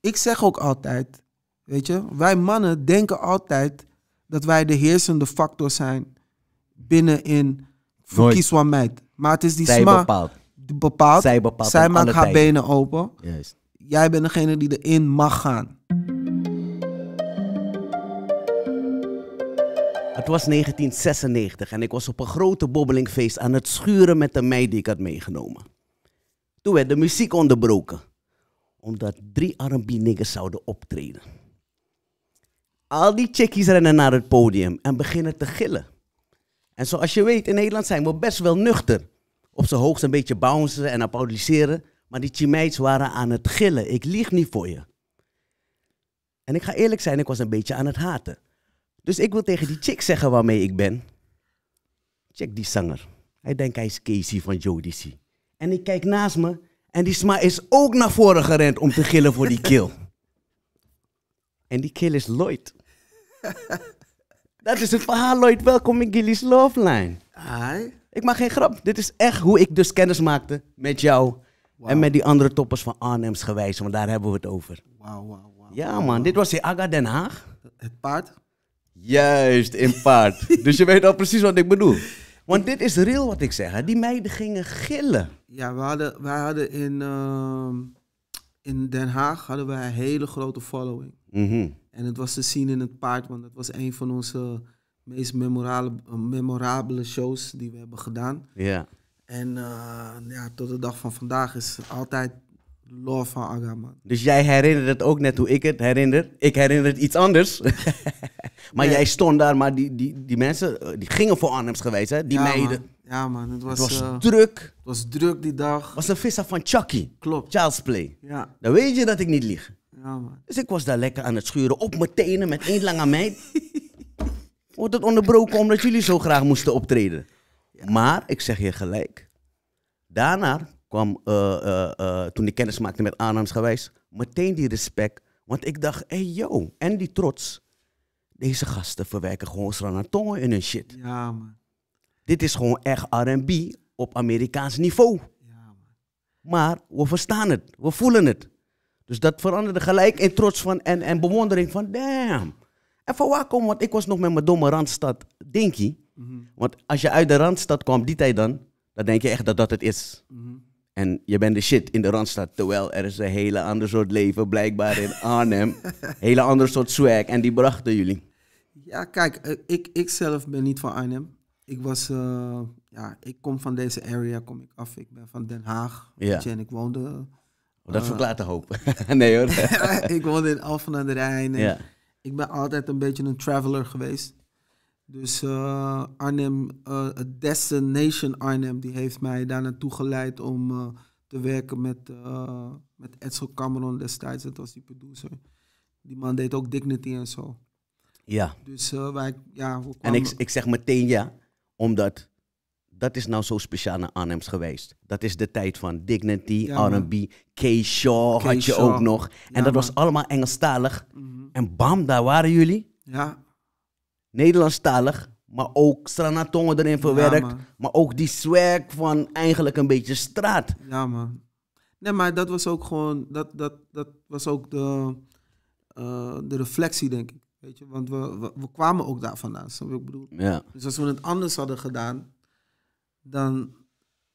ik zeg ook altijd, weet je, wij mannen denken altijd dat wij de heersende factor zijn binnenin meid. Maar het is die Zij sma bepaalt. Zij bepaalt. Zij maakt haar benen open. Juist. Jij bent degene die erin mag gaan. Het was 1996 en ik was op een grote bobbelingfeest aan het schuren met de meid die ik had meegenomen. Toen werd de muziek onderbroken omdat drie R&B niggas zouden optreden. Al die chickies rennen naar het podium en beginnen te gillen. En zoals je weet, in Nederland zijn we best wel nuchter. Op zijn hoogst een beetje bouncen en applaudisseren. Maar die chimeids waren aan het gillen. Ik lieg niet voor je. En ik ga eerlijk zijn, ik was een beetje aan het haten. Dus ik wil tegen die chick zeggen waarmee ik ben. Check die zanger. Hij denkt hij is Casey van Jodeci. En ik kijk naast me en die sma is ook naar voren gerend om te gillen voor die kill. en die kill is Lloyd. Dat is het verhaal, Lloyd. Welkom in Gilly's Love Line. Hi. Ik maak geen grap. Dit is echt hoe ik dus kennis maakte met jou. En met die andere toppers van Arnhems gewijs, want daar hebben we het over. Wauw, wauw, wauw. Ja, man. Dit was in Aga Den Haag. Het paard? Juist, in paard. dus je weet al nou precies wat ik bedoel. Want dit is real wat ik zeg. Die meiden gingen gillen. Ja, we hadden, wij hadden in, ehm, in Den Haag hadden wij een hele grote following. Mhm. En het was te zien in het paard, want dat was een van onze meest memorabele, shows die we hebben gedaan. Ja. En eh, ja, tot de dag van vandaag is altijd love van Aga, man. Dus jij herinnert het ook net hoe ik het herinner. Ik herinner het iets anders. maar jij stond daar, maar die, die, die mensen eh, die gingen voor Arnhems geweest, hè? Die meiden. Ja, man. Het was, het was eh, druk. Het was druk die dag. Het was een visser van Chucky. Klopt. Child's Play. Ja. Dan weet je dat ik niet lieg. Ja, man. Dus ik was daar lekker aan het schuren op mijn tenen met één lange meid. Wordt het onderbroken omdat jullie zo graag moesten optreden. Ja. Maar, ik zeg je gelijk. Daarna kwam eh, eh, eh, toen ik kennis maakte met aannaamsgewijs, meteen die respect. Want ik dacht, hé hey, yo, en die trots. Deze gasten verwerken gewoon sranatongen in hun shit. Ja, man. Dit is gewoon echt R&B op Amerikaans niveau. Ja, man. Maar we verstaan het, we voelen het. Dus dat veranderde gelijk in trots van en, en bewondering van damn. En van waar kom, want ik was nog met mijn domme Randstad Dinky. Mm Want als je uit de Randstad kwam, die tijd dan, dan denk je echt dat dat het is. Mm en je bent de shit in de Randstad. Terwijl er is een hele ander soort leven blijkbaar in Arnhem. hele ander soort swag. En die brachten jullie. Ja, kijk, eh, ik, ik zelf ben niet van Arnhem. Ik was, eh, ja, ik kom van deze area, kom ik af. Ik ben van Den Haag. Ja. en ik woonde... Uh, dat eh, verklaart de hoop. nee hoor. ik woonde in Alphen aan de Rijn. Ja. Ik ben altijd een beetje een traveler geweest. Dus uh, Arnhem, eh, Destination Arnhem, die heeft mij daar naartoe geleid om eh, te werken met, met Edsel Cameron destijds. Dat was die producer. Die man deed ook Dignity en zo. Ja. Dus wij, ja. en ik, zeg meteen ja, omdat dat is nou zo speciaal naar Arnhems geweest. Dat is de tijd van Dignity, ja, R&B, K-Shaw had je ook nog. En dat was allemaal Engelstalig. Mhm. En bam, daar waren jullie. Ja. Nederlandstalig, maar ook Stranatongen erin verwerkt. maar ook die swag van eigenlijk een beetje straat. Ja, man. Nee, maar dat was ook gewoon, dat, dat, dat was ook de, eh, de reflectie, denk ik. Weet je, want we, we, kwamen ook daar vandaan, wil ik bedoel? Ja. Dus als we het anders hadden gedaan, dan,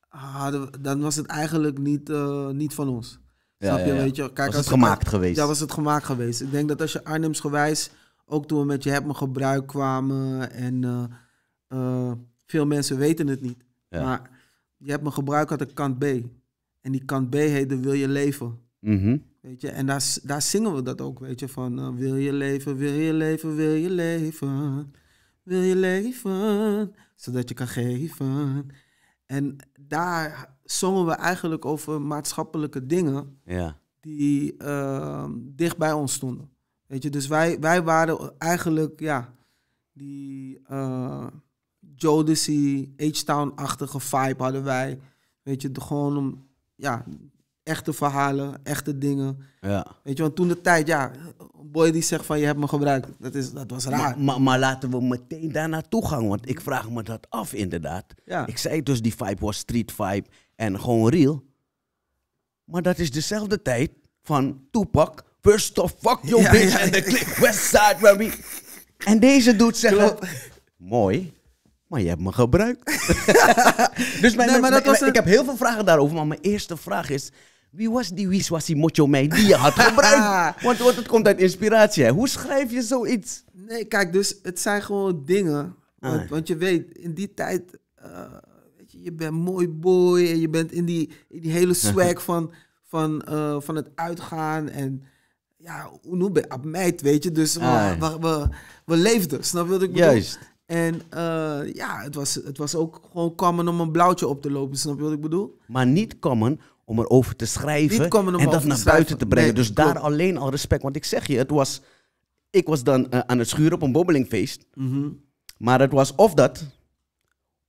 hadden we, dan was het eigenlijk niet, eh, niet van ons. Ja, snap je? weet je? Kijk, was als het gemaakt ik, geweest? Ja, was het gemaakt geweest. Ik denk dat als je Arnhemsgewijs. Ook toen we met je hebt me gebruik kwamen en eh, eh, veel mensen weten het niet. Ja. Maar je hebt me gebruik had een kant B. En die kant B heette Wil je leven? Mhm. Weet je, en daar, daar zingen we dat ook, weet je, van eh, wil je leven, wil je leven, wil je leven, wil je leven, zodat je kan geven. En daar zongen we eigenlijk over maatschappelijke dingen ja. die dicht bij ons stonden. Weet je, dus wij, wij waren eigenlijk, ja, die uh, Jodeci, H-Town-achtige vibe hadden wij. Weet je, gewoon om, ja, echte verhalen, echte dingen. Ja. Weet je, want toen de tijd, ja, boy die zegt van je hebt me gebruikt, dat, is, dat was raar. Maar, maar, laten we meteen daar naartoe gaan, want ik vraag me dat af inderdaad. Ik zei dus die vibe was street vibe en gewoon real. Maar dat is dezelfde tijd van toepak. First off, fuck your bitch ja, and the click Westside where we... En deze doet zeggen... Mooi, maar je hebt me gebruikt. dus mijn, ik heb heel veel vragen daarover, maar mijn eerste vraag is... Wie was die Wiswasi Mocho mee die je had gebruikt? Ah. want, want het komt uit inspiratie. Hoe schrijf je zoiets? Nee, kijk, dus het zijn gewoon dingen. Ah. Want, je weet, in die tijd... Eh, weet je, je bent mooi boy en je bent in die, die hele swag van, van, eh, van het uitgaan en ja, hoe noem je Abmeid, weet je. Dus ah, we, we, we, leefden, snap je wat ik bedoel? Juist. En eh, ja, het was, het was ook gewoon common om een blauwtje op te lopen, snap je wat ik bedoel? Maar niet common om erover te schrijven en dat naar buiten te brengen. dus daar alleen al respect. Want ik zeg je, het was, ik was dan eh, aan het schuren op een bobbelingfeest. Mhm. Maar het was of dat,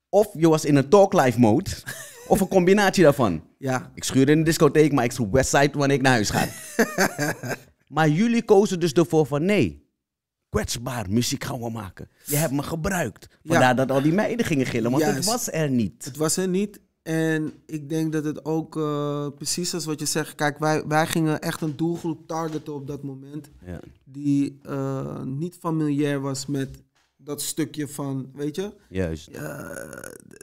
of je was in een talk life mode, of een combinatie daarvan. Ja. Ik schuurde in de discotheek, maar ik schreef website wanneer ik naar huis ga. Maar jullie kozen dus ervoor van nee. Kwetsbaar, muziek gaan we maken. Je hebt me gebruikt. Vandaar dat al die meiden gingen gillen, want het was er niet. Het was er niet. En ik denk dat het ook eh, precies is wat je zegt. Kijk, wij, wij gingen echt een doelgroep targeten op dat moment. Ja. Die eh, niet familiair was met dat stukje van, weet je? Juist. Eh,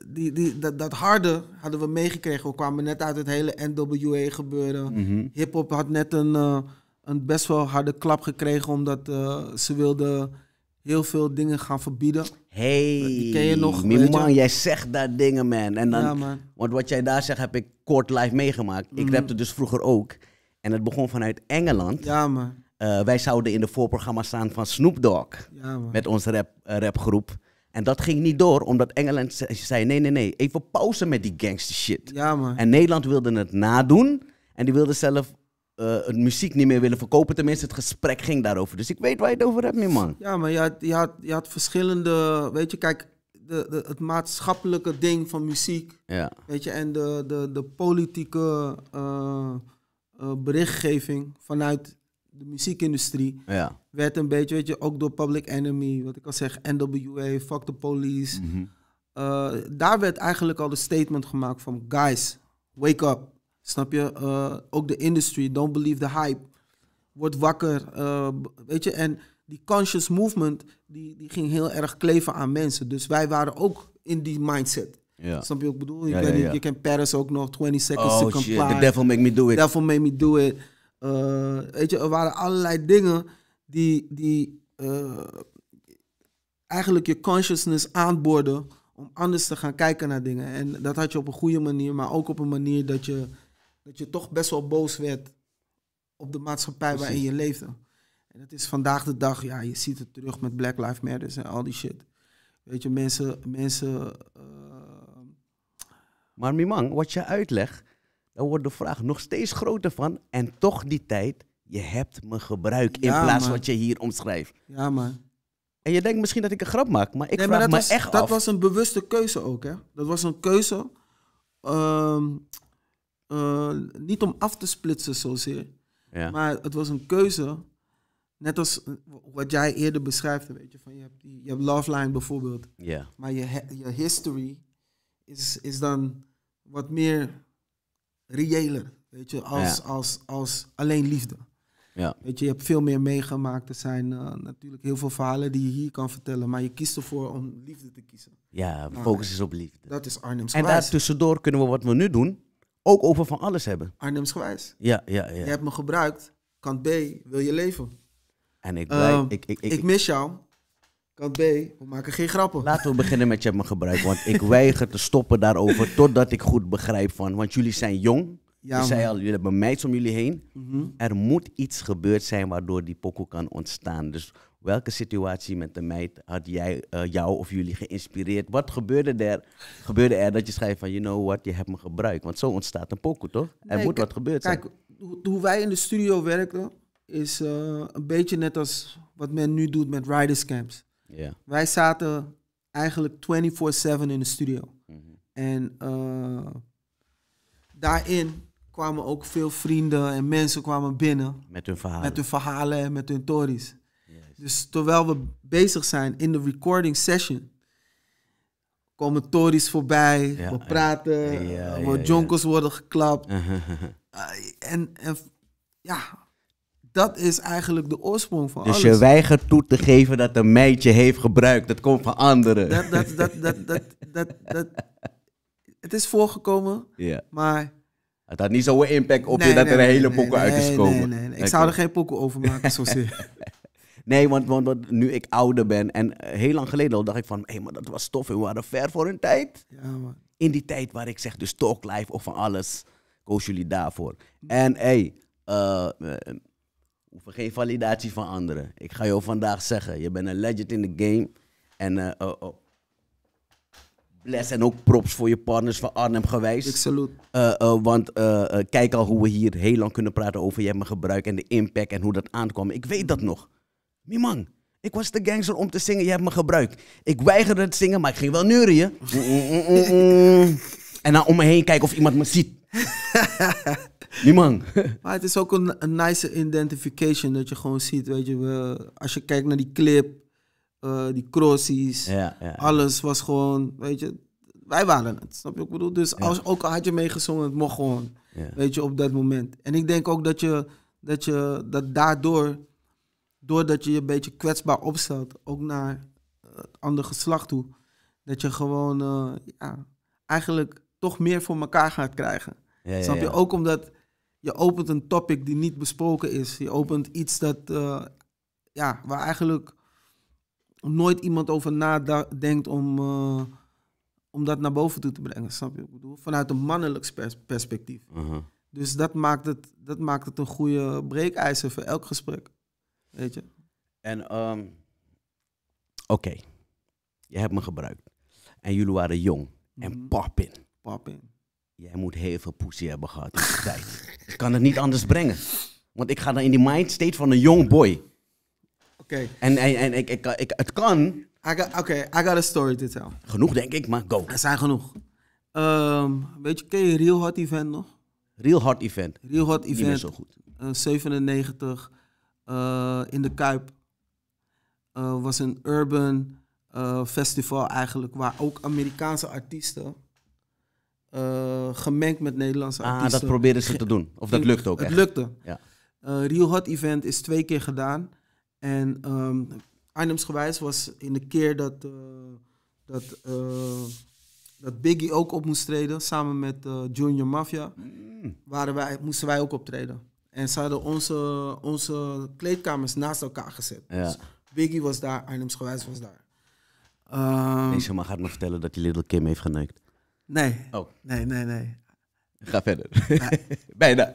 die, die, dat, harde hadden we meegekregen. We kwamen net uit het hele NWA gebeuren. Mm Hip-hop had net een een best wel harde klap gekregen. Omdat eh, ze wilden heel veel dingen gaan verbieden. Hey, die je nog. man, jij zegt daar dingen, man. En dan, ja, man. Want wat jij daar zegt, heb ik kort live meegemaakt. Ik mhm. rapte dus vroeger ook. En het begon vanuit Engeland. Ja, man. Eh, wij zouden in de voorprogramma staan van Snoop Dogg. Ja, met onze rap, eh, rapgroep. En dat ging niet door, omdat Engeland zei: nee, nee, nee, even pauze met die gangster shit. Ja, man. En Nederland wilde het nadoen. En die wilde zelf uh, muziek niet meer willen verkopen. Tenminste, het gesprek ging daarover. Dus ik weet waar je het over hebt, nu, man. Ja, maar je had, je had, je had verschillende. Weet je, kijk, de, de, het maatschappelijke ding van muziek. Ja. Weet je, en de, de, de politieke uh, berichtgeving vanuit de muziekindustrie. Ja. Werd een beetje, weet je, ook door Public Enemy, wat ik al zeg, NWA, Fuck the Police. Mhm. daar werd eigenlijk al de statement gemaakt van: guys, wake up. Snap je? Eh, ook de industry, don't believe the hype. Word wakker. Eh, weet je, en die conscious movement, die, die ging heel erg kleven aan mensen. Dus wij waren ook in die mindset. Snap je wat ik bedoel? ik niet, je kent Paris ook nog, 20 seconds oh, to comply. Shit. The devil make me do it. the Devil make me do it. Eh, weet je, er waren allerlei dingen die, die eigenlijk je consciousness aanborden om anders te gaan kijken naar dingen. En dat had je op een goede manier, maar ook op een manier dat je dat je toch best wel boos werd op de maatschappij waarin je leefde. En dat is vandaag de dag, ja, je ziet het terug met Black Lives Matter en al die shit. Weet je, mensen. mensen eh, Maar Mimang, wat je uitlegt, dan wordt de vraag nog steeds groter van. En toch die tijd, je hebt me gebruik in plaats van wat je hier omschrijft. Ja, man. En je denkt misschien dat ik een grap maak, maar ik vraag maar me echt dat af. Dat was een bewuste keuze ook, hè? Dat was een keuze ehm eh, niet om af te splitsen zozeer. Ja. Maar het was een keuze. Net als eh, wat jij eerder beschrijft, weet je, van je hebt, die, je hebt line bijvoorbeeld. Ja. Maar je, je history is, is dan wat meer reëler, weet je, als, als, als alleen liefde. Ja. Weet je, je hebt veel meer meegemaakt. Er zijn eh, natuurlijk heel veel verhalen die je hier kan vertellen. Maar je kiest ervoor om liefde te kiezen. Ja, nou, focus is op liefde. Dat is Arnhem's En daartussendoor kunnen we wat we nu doen ook over van alles hebben. gewijs. Ja, ja, ja. Je hebt me gebruikt. Kant B, wil je leven? En ik, blijf, ehm, ik, ik, ik, ik, mis jou. Kant B, we maken geen grappen. Laten we beginnen met je hebt me gebruikt. Want ik weiger te stoppen daarover totdat ik goed begrijp van... Want jullie zijn jong. Ja, zei al, jullie hebben meids om jullie heen. Mhm. Er moet iets gebeurd zijn waardoor die pokoe kan ontstaan. Dus Welke situatie met de meid had jij, eh, jou of jullie geïnspireerd? Wat gebeurde er, gebeurde er dat je schrijft van, you know what, je hebt me gebruikt? Want zo ontstaat een pokoe, toch? Er moet wat gebeurd zijn. Kijk, hoe wij in de studio werken is eh, een beetje net als wat men nu doet met riderscamps. Yeah. Wij zaten eigenlijk 24-7 in de studio. Mhm. En eh, daarin kwamen ook veel vrienden en mensen kwamen binnen. Met hun verhalen. Met hun verhalen en met hun tories. Dus terwijl we bezig zijn in de recording session, komen tories voorbij, we praten, ja, jonkels worden geklapt. en, en, ja, dat is eigenlijk de oorsprong van alles. Dus je weigert toe te geven dat een meidje heeft gebruikt, dat komt van anderen. Dat, dat, dat, dat, dat, dat, dat het is voorgekomen, maar... Het had niet zo'n impact op je dat er een hele poeken uit is gekomen. Nee, nee, Ik zou er geen poeken over maken, zozeer. Nee, want, want, nu ik ouder ben en eh, heel lang geleden al dacht ik van, hé, hey, maar dat was tof en we waren ver voor een tijd. Ja, man. In die tijd waar ik zeg, dus talk live of van alles, koos jullie daarvoor. En hé, hey, uh, hoeven geen validatie van anderen. Ik ga jou vandaag zeggen, je bent een legend in the game. En uh, bless en ook props voor je partners van Arnhem gewijs. Ik want kijk al hoe we hier heel lang kunnen praten over je me gebruik en de impact en hoe dat aankwam. Ik weet dat nog. Mimang, ik was de gangster om te zingen, je hebt me gebruikt. Ik weigerde het zingen, maar ik ging wel neurien. en dan om me heen kijken of iemand me ziet. Mimang. maar het is ook een, nice identification dat je gewoon ziet, weet je. als je kijkt naar die clip, eh, die crossies, ja, ja. alles was gewoon, weet je. Wij waren het, snap je wat ik bedoel? Dus als, ook al had je meegezongen, het mocht gewoon, weet je, op dat moment. En ik denk ook dat je, dat, je, dat daardoor doordat je je een beetje kwetsbaar opstelt, ook naar het andere geslacht toe, dat je gewoon eh, ja, eigenlijk toch meer voor elkaar gaat krijgen. Snap je? Ook omdat je opent een topic die niet besproken is. Je opent iets dat, eh, ja, waar eigenlijk nooit iemand over nadenkt om, eh, om dat naar boven toe te brengen. Snap je? Ik bedoel, vanuit een mannelijk perspectief. Mhm. Dus dat maakt, het, dat maakt het een goede breekijzer voor elk gesprek. Weet je? En, um, oké, je hebt me gebruikt. En jullie waren jong. En mhm. papin. Papin. Jij moet heel veel poesie hebben gehad in die tijd. Ik kan het niet anders brengen. Want ik ga dan in die mind state van een jong boy. Oké. En, en, en ik, ik, ik, het kan. Oké, I got a story to tell. Genoeg denk ik, maar go. Er zijn genoeg. Um, weet je, ken je Real Hot Event nog? Real Hot Event. Real Hot Event. Niet meer zo goed. Uh, eh, 97. Eh, in de Kuip uh, was een urban eh, festival eigenlijk, waar ook Amerikaanse artiesten gemengd met Nederlandse artiesten. Ah, dat probeerden ze te doen. Of dat lukte ook Het lukte. Ja. Rio Hot Event is twee keer gedaan. En um, Arnhemsgewijs was in de keer dat, dat, dat Biggie ook op moest treden, samen met Junior Mafia, mm. waren wij, moesten wij ook optreden. En ze hadden onze, onze kleedkamers naast elkaar gezet. Ja. Dus Biggie was daar, Arnhems Gewijs was daar. Um, Deze gaat me vertellen dat die Little Kim heeft geneukt. Nee. Oh. Nee, nee, nee. Ga verder. Nee. Bijna.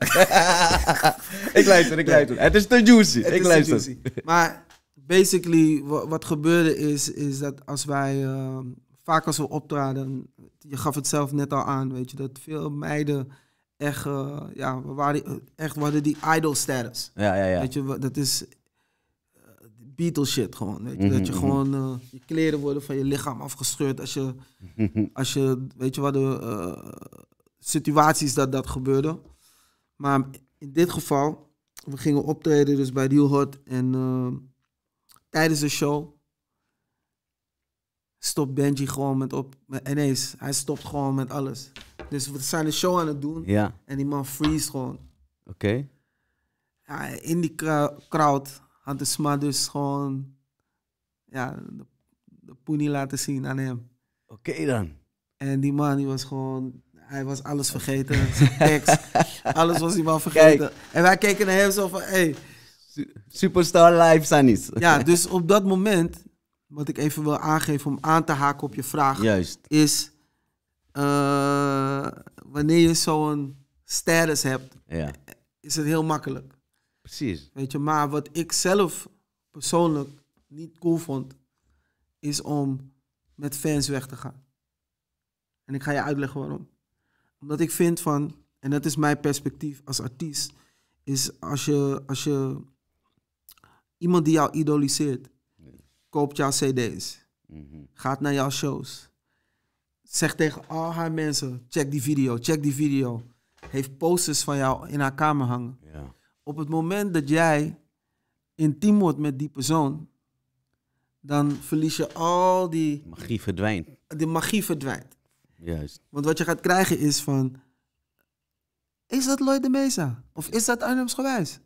ik luister, ik luister. Het is te juicy. Het ik luister. Juicy. Maar basically, wat gebeurde is, is dat als wij ehm, vaak als we optraden, je gaf het zelf net al aan, weet je, dat veel meiden echt, eh, ja, we waren eh, echt we die idol status. Ja, ja, ja. Weet je, dat is uh, eh, Beatles shit gewoon. Weet je, mhm, dat je mhm. gewoon, je kleren worden van je lichaam afgescheurd als je, mhm. als je weet je, wat de situaties dat dat gebeurde. Maar in dit geval, we gingen optreden dus bij Real Hot en tijdens de show stopt Benji gewoon met op. ineens, hij stopt gewoon met alles. Dus we zijn een show aan het doen. Ja. En die man freeze gewoon. Oké. Ja, in die crowd had de Sma dus gewoon ja, de, de poenie laten zien aan hem. Oké dan. En die man die was gewoon hij was alles vergeten. alles was die man vergeten. En wij keken naar hem zo van, hé. Hey. Superstar live, Sanis. Ja, dus op dat moment wat ik even wil aangeven om aan te haken op je vraag, Juist. is eh, wanneer je zo'n status hebt, ja. is het heel makkelijk. Precies. Weet je, maar wat ik zelf persoonlijk niet cool vond, is om met fans weg te gaan. En ik ga je uitleggen waarom. Omdat ik vind van, en dat is mijn perspectief als artiest, is als je, als je iemand die jou idoliseert, koopt jouw CD's, mhm. gaat naar jouw shows. Zegt tegen al haar mensen: check die video, check die video. Heeft posters van jou in haar kamer hangen. Op het moment dat jij intiem wordt met die persoon, dan verlies je al die. Magie verdwijnt. De magie verdwijnt. Juist. Want wat je gaat krijgen is van. Is dat Lloyd de Mesa? Of is dat Arnhems Gewijs?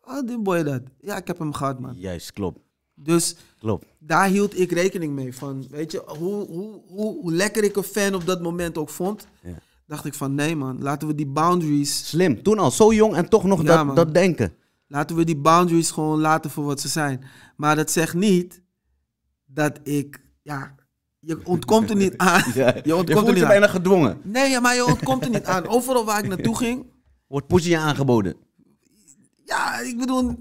Oh, die boy dat. Ja, ik heb hem gehad, man. Juist, klopt. Dus daar hield ik rekening mee. Van, weet je, hoe, hoe, hoe, hoe lekker ik een fan op dat moment ook vond, ja. dacht ik van nee man, laten we die boundaries. Slim, toen al, zo jong en toch nog dat, dat denken. Laten we die boundaries gewoon laten voor wat ze zijn. Maar dat zegt niet dat ik, ja, je ontkomt er niet aan. je ontkomt je er niet bijna gedwongen. Nee, maar je ontkomt er niet aan. Overal waar ik naartoe ging. Wordt Pushy je aangeboden? Ja, ik bedoel,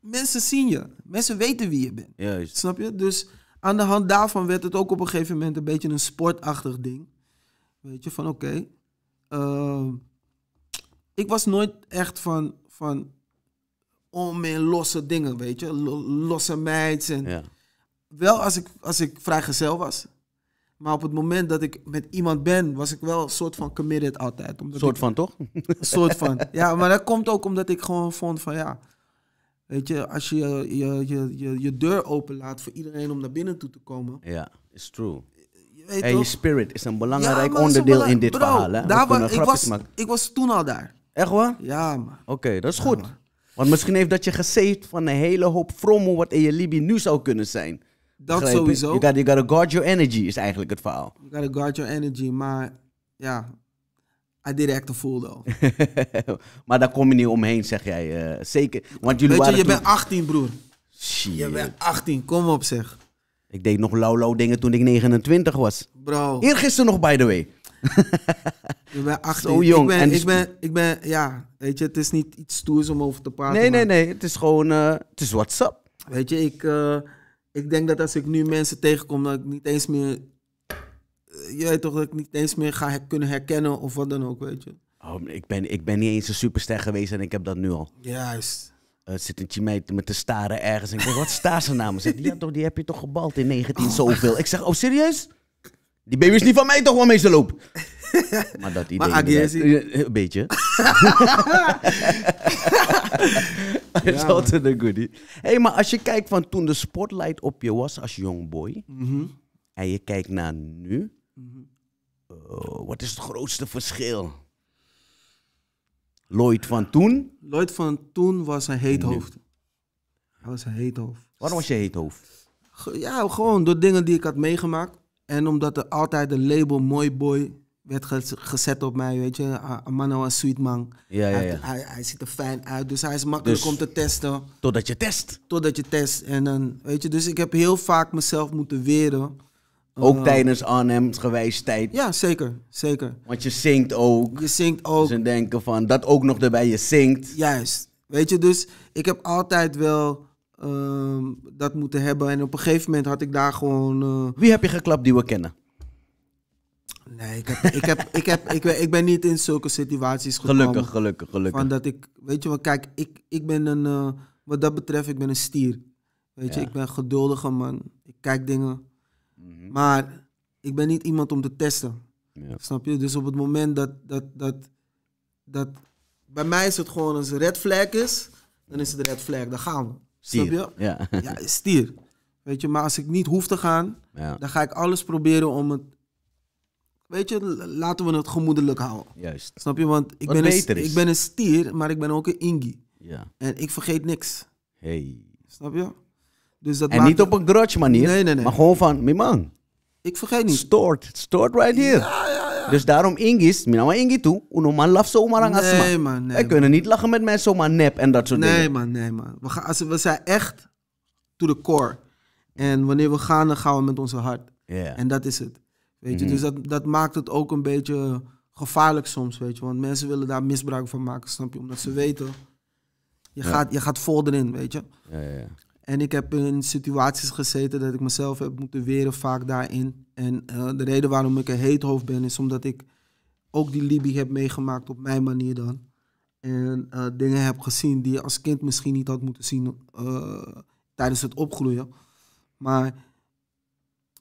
mensen zien je. Mensen weten wie je bent. Juist. Snap je? Dus aan de hand daarvan werd het ook op een gegeven moment een beetje een sportachtig ding. Weet je, van oké. Ehm, ik was nooit echt van, van om in losse dingen, weet je. Losse meids Ja. Wel als ik, als ik vrijgezel was. Maar op het moment dat ik met iemand ben, was ik wel een soort van committed altijd. Een soort van, toch? Een soort van. Ja, maar dat komt ook omdat ik gewoon vond van ja... Weet je, als je je, je, je je deur openlaat voor iedereen om naar binnen toe te komen. Ja, is true. Je weet en toch? je spirit is een belangrijk onderdeel in dit verhaal. Hè? Daar ik, was, ik was toen al daar. Echt waar? Ja, man. Oké, dat is goed. Want misschien heeft dat je gesaved van een hele hoop frommel wat in je Libi nu zou kunnen zijn. Dat sowieso. You you gotta guard your energy, is eigenlijk het verhaal. You gotta guard your energy, maar ja, hij did voelde. a though. maar daar kom je niet omheen, zeg jij. Eh, zeker. Want jullie Weet je, je bent 18, broer. Shit. Je bent 18, kom op zeg. Ik deed nog lauw lauw dingen toen ik 29 was. Bro. Eergisteren nog, by the way. je bent 18. Zo jong. Ik ben, dus ik, ben, ik ben, ja, weet je, het is niet iets stoers om over te praten. Nee, nee, nee. Het is gewoon, uh, het is WhatsApp. Weet je, ik, eh, ik denk dat als ik nu mensen tegenkom, dat ik niet eens meer jij toch dat ik niet eens meer ga kunnen herkennen of wat dan ook, weet je. Oh, ik, ben, ik ben niet eens een superster geweest en ik heb dat nu al. Juist. Uh, zit een met te staren ergens en ik denk, wat staat ze namens? Nou? ja toch, die heb je toch gebald in 19 zoveel. Ik zeg, oh serieus? Die baby is niet van mij toch mee te lopen? maar dat idee. Maar eh, Een beetje. is altijd een goodie. hey, maar als je kijkt van toen de spotlight op je was als jong boy. Mm -hmm. En je kijkt naar nu. Eh, wat is het grootste verschil? Lloyd van toen? Lloyd van toen was een heet hoofd. Hij was een heet hoofd. Waarom was je heet hoofd? Ja, gewoon door dingen die ik had meegemaakt. En omdat er altijd een label mooi boy werd gezet op mij, weet je. Amano was sweet man. Ja, ja, ja. Hij, ziet er fijn uit, dus hij is makkelijk dus om te testen. Totdat je test? Totdat je test. En dan, weet je, dus ik heb heel vaak mezelf moeten weren ook oh. tijdens Arnhem geweest tijd. Ja, zeker, zeker. Want je zingt ook. Je zingt ook. Dus ze denken van dat ook nog erbij, je zingt. Juist. Weet je, dus ik heb altijd wel ehm, dat moeten hebben. En op een gegeven moment had ik daar gewoon... Eh, Wie heb je geklapt die we kennen? Nee, ik, heb, ik, heb, ik, heb, ik, ben, ik ben niet in zulke situaties gekomen. Gelukkig, gelukkig, gelukkig. Van dat ik, weet je wel, kijk, ik, ik ben een, eh, wat dat betreft, ik ben een stier. Weet je, ik ben geduldige man. Ik kijk dingen Mhm. Maar ik ben niet iemand om te testen. Ja. Snap je? Dus op het moment dat, dat, dat, dat. Bij mij is het gewoon als een red flag is, dan is het red flag, dan gaan we. Stier. Snap je? Ja. ja, stier. Weet je, maar als ik niet hoef te gaan, dan ga ik alles proberen om het. Weet je, laten we het gemoedelijk houden. Juist. Snap je? Want ik, ben een, ik ben een stier, maar ik ben ook een ingi. Ja. En ik vergeet niks. Hey. Snap je? Dus dat en niet op een grudge manier, nee, nee, nee. maar gewoon van, mijn man. Ik vergeet niet. Stoort, stoort right here. Dus daarom Ingis, maar Ingi toe, En laf zomaar aan asma. Nee man, Wij kunnen niet lachen met mij zomaar nep en dat soort dingen. Nee man, nee man. We, gaan, als, we zijn echt to the core. En wanneer we gaan, dan gaan we met onze hart. En dat is het. Weet je, mhm. dus dat, dat maakt het ook een beetje gevaarlijk soms, weet je. Want mensen willen daar misbruik van maken, snap je? Omdat ze weten, je, gaat, je gaat vol erin, weet je. Ja, ja, en ik heb in situaties gezeten dat ik mezelf heb moeten weren vaak daarin. En eh, de reden waarom ik een heet hoofd ben is omdat ik ook die Libië heb meegemaakt op mijn manier dan. En eh, dingen heb gezien die je als kind misschien niet had moeten zien eh, tijdens het opgroeien. Maar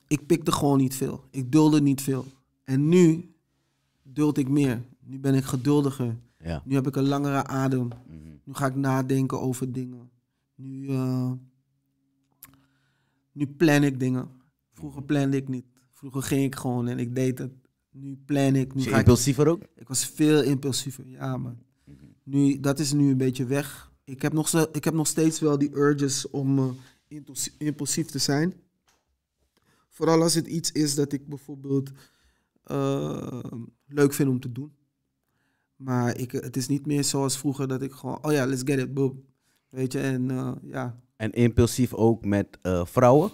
ik pikte gewoon niet veel. Ik duldde niet veel. En nu duld ik meer. Nu ben ik geduldiger. Ja. Nu heb ik een langere adem. Mhm. Nu ga ik nadenken over dingen. Nu nu plan ik dingen. Vroeger plande ik niet. Vroeger ging ik gewoon en ik deed het. Nu plan ik. Nu je ga impulsiever ik... ook? Ik was veel impulsiever, ja maar Nu, dat is nu een beetje weg. Ik heb nog, ik heb nog steeds wel die urges om eh, impulsief te zijn. Vooral als het iets is dat ik bijvoorbeeld eh, leuk vind om te doen. Maar ik, het is niet meer zoals vroeger dat ik gewoon, oh ja, let's get it, boom. Weet je, en eh, ja, en impulsief ook met eh, vrouwen?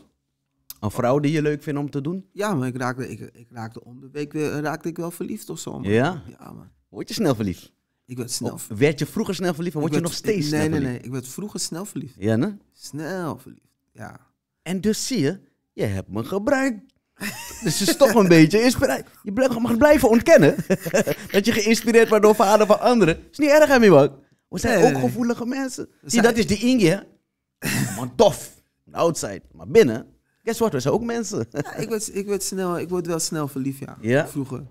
Een vrouw die je leuk vindt om te doen? Ja, maar ik raakte, ik, ik raakte om weer, raakte ik wel verliefd of zo. Ja? Ja, man. Word je snel verliefd? Ik werd snel verliefd. Werd je vroeger snel verliefd of word je nog steeds nee, Nee, nee, nee. Ik werd vroeger snel verliefd. Ja, ne? Snel verliefd, ja. En dus zie je, je hebt me gebruikt. dus het is toch een beetje inspirerend. Je mag blijven ontkennen dat je geïnspireerd wordt door vader van anderen. Is niet erg, hè, man. We zijn ook gevoelige mensen. Zie, dat is die Inge, man tof. outside. Maar binnen, guess what, we zijn ook mensen. ja, ik, werd, ik, werd snel, ik word wel snel verliefd, ja. Vroeger.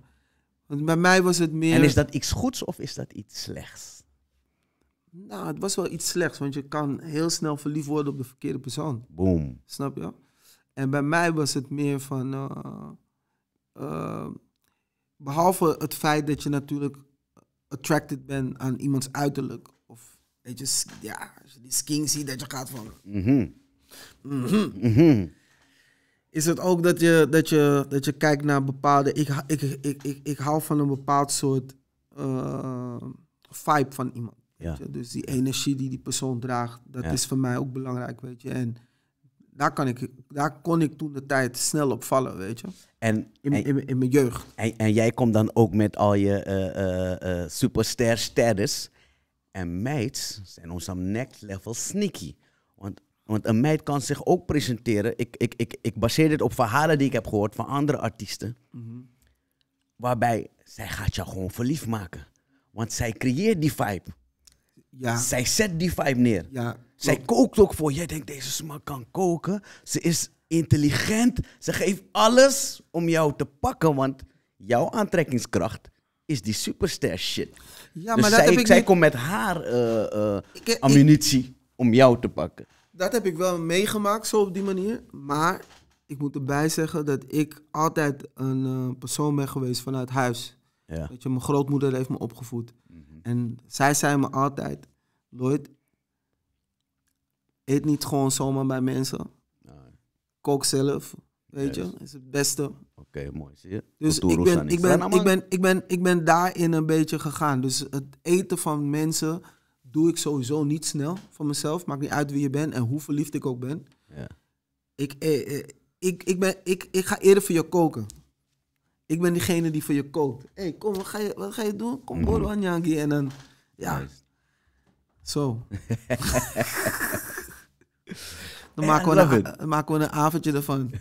bij mij was het meer... En is dat iets goeds of is dat iets slechts? Nou, het was wel iets slechts, want je kan heel snel verliefd worden op de verkeerde persoon. Boom. Snap je? En bij mij was het meer van... Eh, eh, behalve het feit dat je natuurlijk attracted bent aan iemands uiterlijk Weet je, ja, als je die skin ziet, dat je gaat van... Mm-hmm. Mm-hmm. Mm-hmm. Is het ook dat je, dat je, dat je kijkt naar bepaalde... Ik, ik, ik, ik, ik hou van een bepaald soort eh, vibe van iemand. Dus die energie die die persoon draagt, dat is voor mij ook belangrijk, weet je. En daar, kan ik, daar kon ik toen de tijd snel op vallen, weet je. En, in, in, mijn jeugd. En, jij komt dan ook met al je uh, uh, superster status en meids zijn ons aan next level sneaky. Want, een meid kan zich ook presenteren. Ik, ik, ik, ik baseer dit op verhalen die ik heb gehoord van andere artiesten. Waarbij zij gaat jou gewoon verliefd maken. Want zij creëert die vibe. Ja. Zij zet die vibe neer. Ja, zij kookt ook voor. Jij denkt, deze smak kan koken. Ze is intelligent. Ze geeft alles om jou te pakken. Want jouw aantrekkingskracht is die superster shit. Ja, dus zij, ik zij komt met haar eh, eh, ammunitie om jou te pakken. Dat heb ik wel meegemaakt, zo op die manier. Maar ik moet erbij zeggen dat ik altijd een eh, persoon ben geweest vanuit huis. Ja. Weet je, mijn grootmoeder heeft me opgevoed. Mhm. En zij zei me altijd, Lloyd, eet niet gewoon zomaar bij mensen. Kook zelf, weet je, is het beste. Oké, mooi. Zie je? Dus ik ben, ik, ben, ik, ben, ik, ben, ik ben daarin een beetje gegaan. Dus het eten van mensen doe ik sowieso niet snel van mezelf. Maakt niet uit wie je bent en hoe verliefd ik ook ben. Ja. Ik, eh, eh ik, ik, ben ik, ik ga eerder voor je koken. Ik ben diegene die voor je kookt. Hé, hey, kom, wat ga, je, wat ga je doen? Kom, mm En dan, ja. Zo. dan maken we, een, maken we een avondje ervan.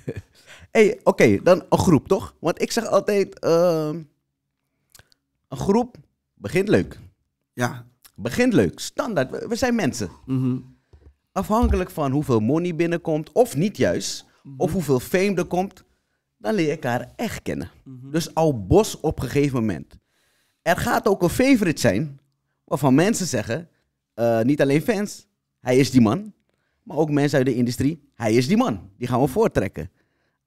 hey, oké, dan een groep toch? Want ik zeg altijd, ehm, een groep begint leuk. Ja. Begint leuk, standaard. We, zijn mensen. Mhm. Afhankelijk van hoeveel money binnenkomt, of niet juist, mhm. of hoeveel fame er komt, dan leer je elkaar echt kennen. Mhm. Dus al bos op een gegeven moment. Er gaat ook een favorite zijn, waarvan mensen zeggen, eh, niet alleen fans, hij is die man, maar ook mensen uit de industrie, hij is die man. Die gaan we voortrekken.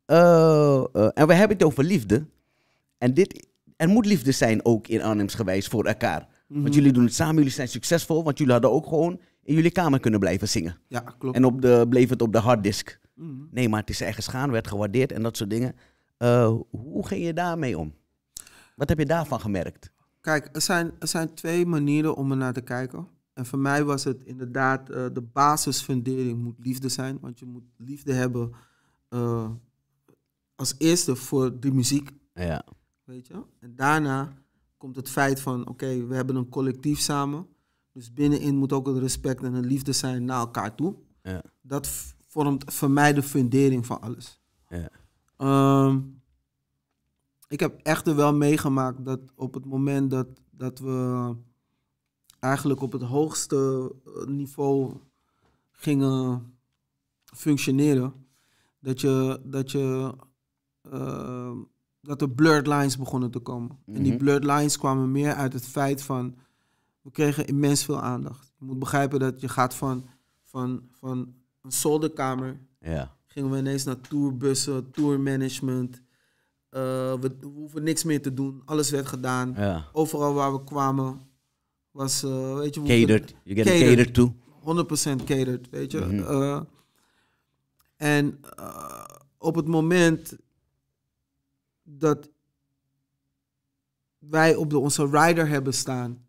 Eh, eh, en we hebben het over liefde. En dit, er moet liefde zijn ook in Arnhems geweest voor elkaar. Want mhm. jullie doen het samen, jullie zijn succesvol, want jullie hadden ook gewoon in jullie kamer kunnen blijven zingen. Ja, klopt. En op de, bleef het op de harddisk. Mhm. Nee, maar het is ergens gaan, werd gewaardeerd en dat soort dingen. Eh, hoe ging je daarmee om? Wat heb je daarvan gemerkt? Kijk, er zijn, er zijn twee manieren om er naar te kijken. En voor mij was het inderdaad, de basisfundering moet liefde zijn. Want je moet liefde hebben als eerste voor de muziek. Ja. Weet je? En daarna komt het feit van, oké, we hebben een collectief samen. Dus binnenin moet ook het respect en een liefde zijn naar elkaar toe. Ja. Dat vormt voor mij de fundering van alles. Ja. Ehm, ik heb echter wel meegemaakt dat op het moment dat, dat we eigenlijk op het hoogste eh, niveau gingen functioneren, dat je, dat je Ehm, dat er blurred lines begonnen te komen. En die mhm. blurred lines kwamen meer uit het feit van we kregen immens veel aandacht. Je moet begrijpen dat je gaat van, van, van een zolderkamer. Ja. Gingen we ineens naar tourbussen, tourmanagement. Uh, we, we, hoeven niks meer te doen. Alles werd gedaan. Ja. Overal waar we kwamen was, uh, weet je... Catered. you get catered. catered to. 100% catered, weet je. Mhm. Eh, en op het moment dat wij op de, onze rider hebben staan.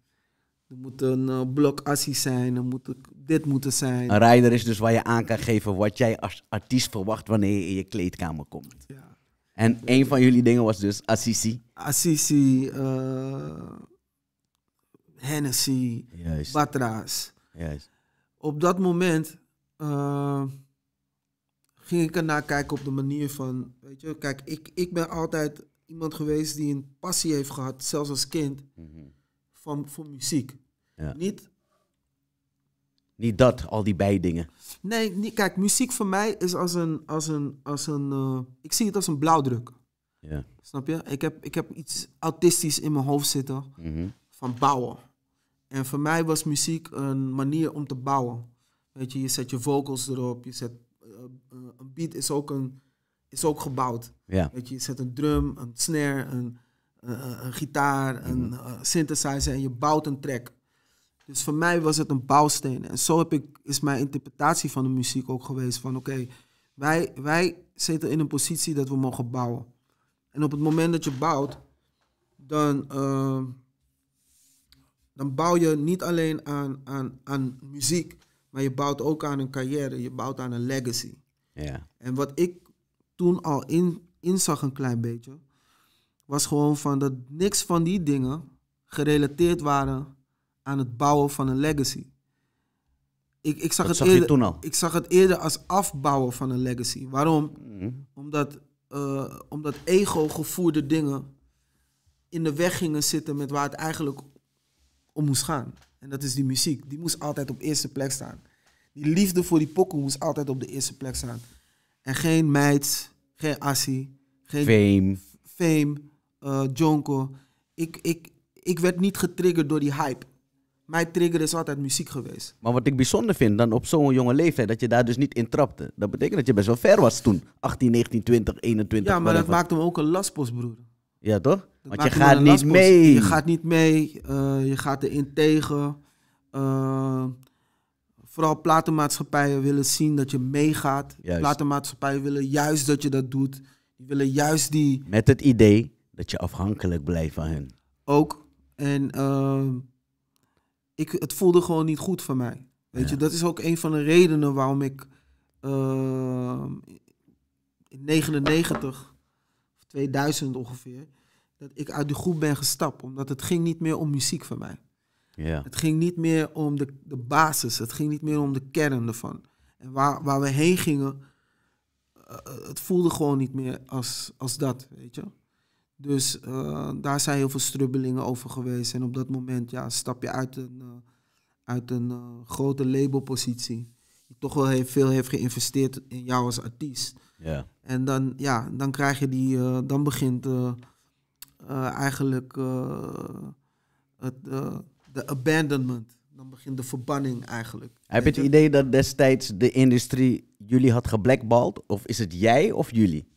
Er moet een eh, blok blokassie zijn, er moet dit moeten zijn. Een rider is dus waar je aan kan geven wat jij als artiest verwacht wanneer je in je kleedkamer komt. Ja. En een van jullie dingen was dus Assisi. Assisi, eh, Hennessy, Juist. Batra's. Juist. Op dat moment eh, ging ik ernaar kijken op de manier van, weet je, kijk, ik, ik ben altijd iemand geweest die een passie heeft gehad, zelfs als kind, mhm. van, voor muziek. Ja. Niet, niet dat, al die bijdingen. Nee, niet, kijk, muziek voor mij is als een, als een, als een eh, ik zie het als een blauwdruk. Ja. Snap je? Ik heb, ik heb iets autistisch in mijn hoofd zitten mhm. van bouwen. En voor mij was muziek een manier om te bouwen. Weet je, je zet je vocals erop, je zet een beat is ook, een, is ook gebouwd. Ja. je, zet een drum, een snare, een, eh, eh, een gitaar, mhm. eh, een synthesizer en je bouwt een track. Dus voor mij was het een bouwsteen. En zo heb ik, is mijn interpretatie van de muziek ook geweest. Van oké, wij, wij zitten in een positie dat we mogen bouwen. En op het moment dat je bouwt, dan, dan bouw je niet alleen aan, aan, aan muziek, maar je bouwt ook aan een carrière, je bouwt aan een legacy. Ja. En wat ik toen al in, inzag een klein beetje, was gewoon van dat niks van die dingen gerelateerd waren aan het bouwen van een legacy. Ik, ik, zag, het eerder, toen al. ik zag het eerder als afbouwen van een legacy. Waarom? Mhm. Omdat, eh, omdat ego-gevoerde dingen in de weg gingen zitten met waar het eigenlijk om moest gaan. En dat is die muziek. Die moest altijd op eerste plek staan. Die liefde voor die pokoe moest altijd op de eerste plek staan. En geen meid, geen assi, geen... Fame. Fame, eh, Jonko. Ik, ik, ik werd niet getriggerd door die hype. Mijn trigger is altijd muziek geweest. Maar wat ik bijzonder vind, dan op zo'n jonge leeftijd, dat je daar dus niet in trapte. Dat betekent dat je best wel ver was toen. 18, 19, 20, 21. Ja, maar dat maakte me ook een lastpost, broer. Ja, toch? Dat Want je gaat niet mee. Je gaat niet mee. Eh, je gaat erin tegen. Eh, vooral platenmaatschappijen willen zien dat je meegaat. Platenmaatschappijen willen juist dat je dat doet. Die willen juist die. Met het idee dat je afhankelijk blijft van hen. Ook. En ehm, ik, het voelde gewoon niet goed voor mij. Weet je, dat is ook een van de redenen waarom ik ehm, in 99 of 2000 ongeveer, dat ik uit die groep ben gestapt. Omdat het ging niet meer om muziek voor mij. Het ging niet meer om de, de basis, het ging niet meer om de kern ervan. En waar, waar we heen gingen, eh, eh, het voelde gewoon niet meer als, als dat, weet je. Dus eh, daar zijn heel veel strubbelingen over geweest. En op dat moment ja, stap je uit een, uit een grote labelpositie. Die toch wel heel veel heeft geïnvesteerd in jou als artiest. Ja. En dan, ja, dan krijg je die, dan begint eigenlijk het de abandonment. Dan begint de verbanning eigenlijk. Heb je het idee dat destijds de industrie jullie had geblackballed? Of is het jij of jullie?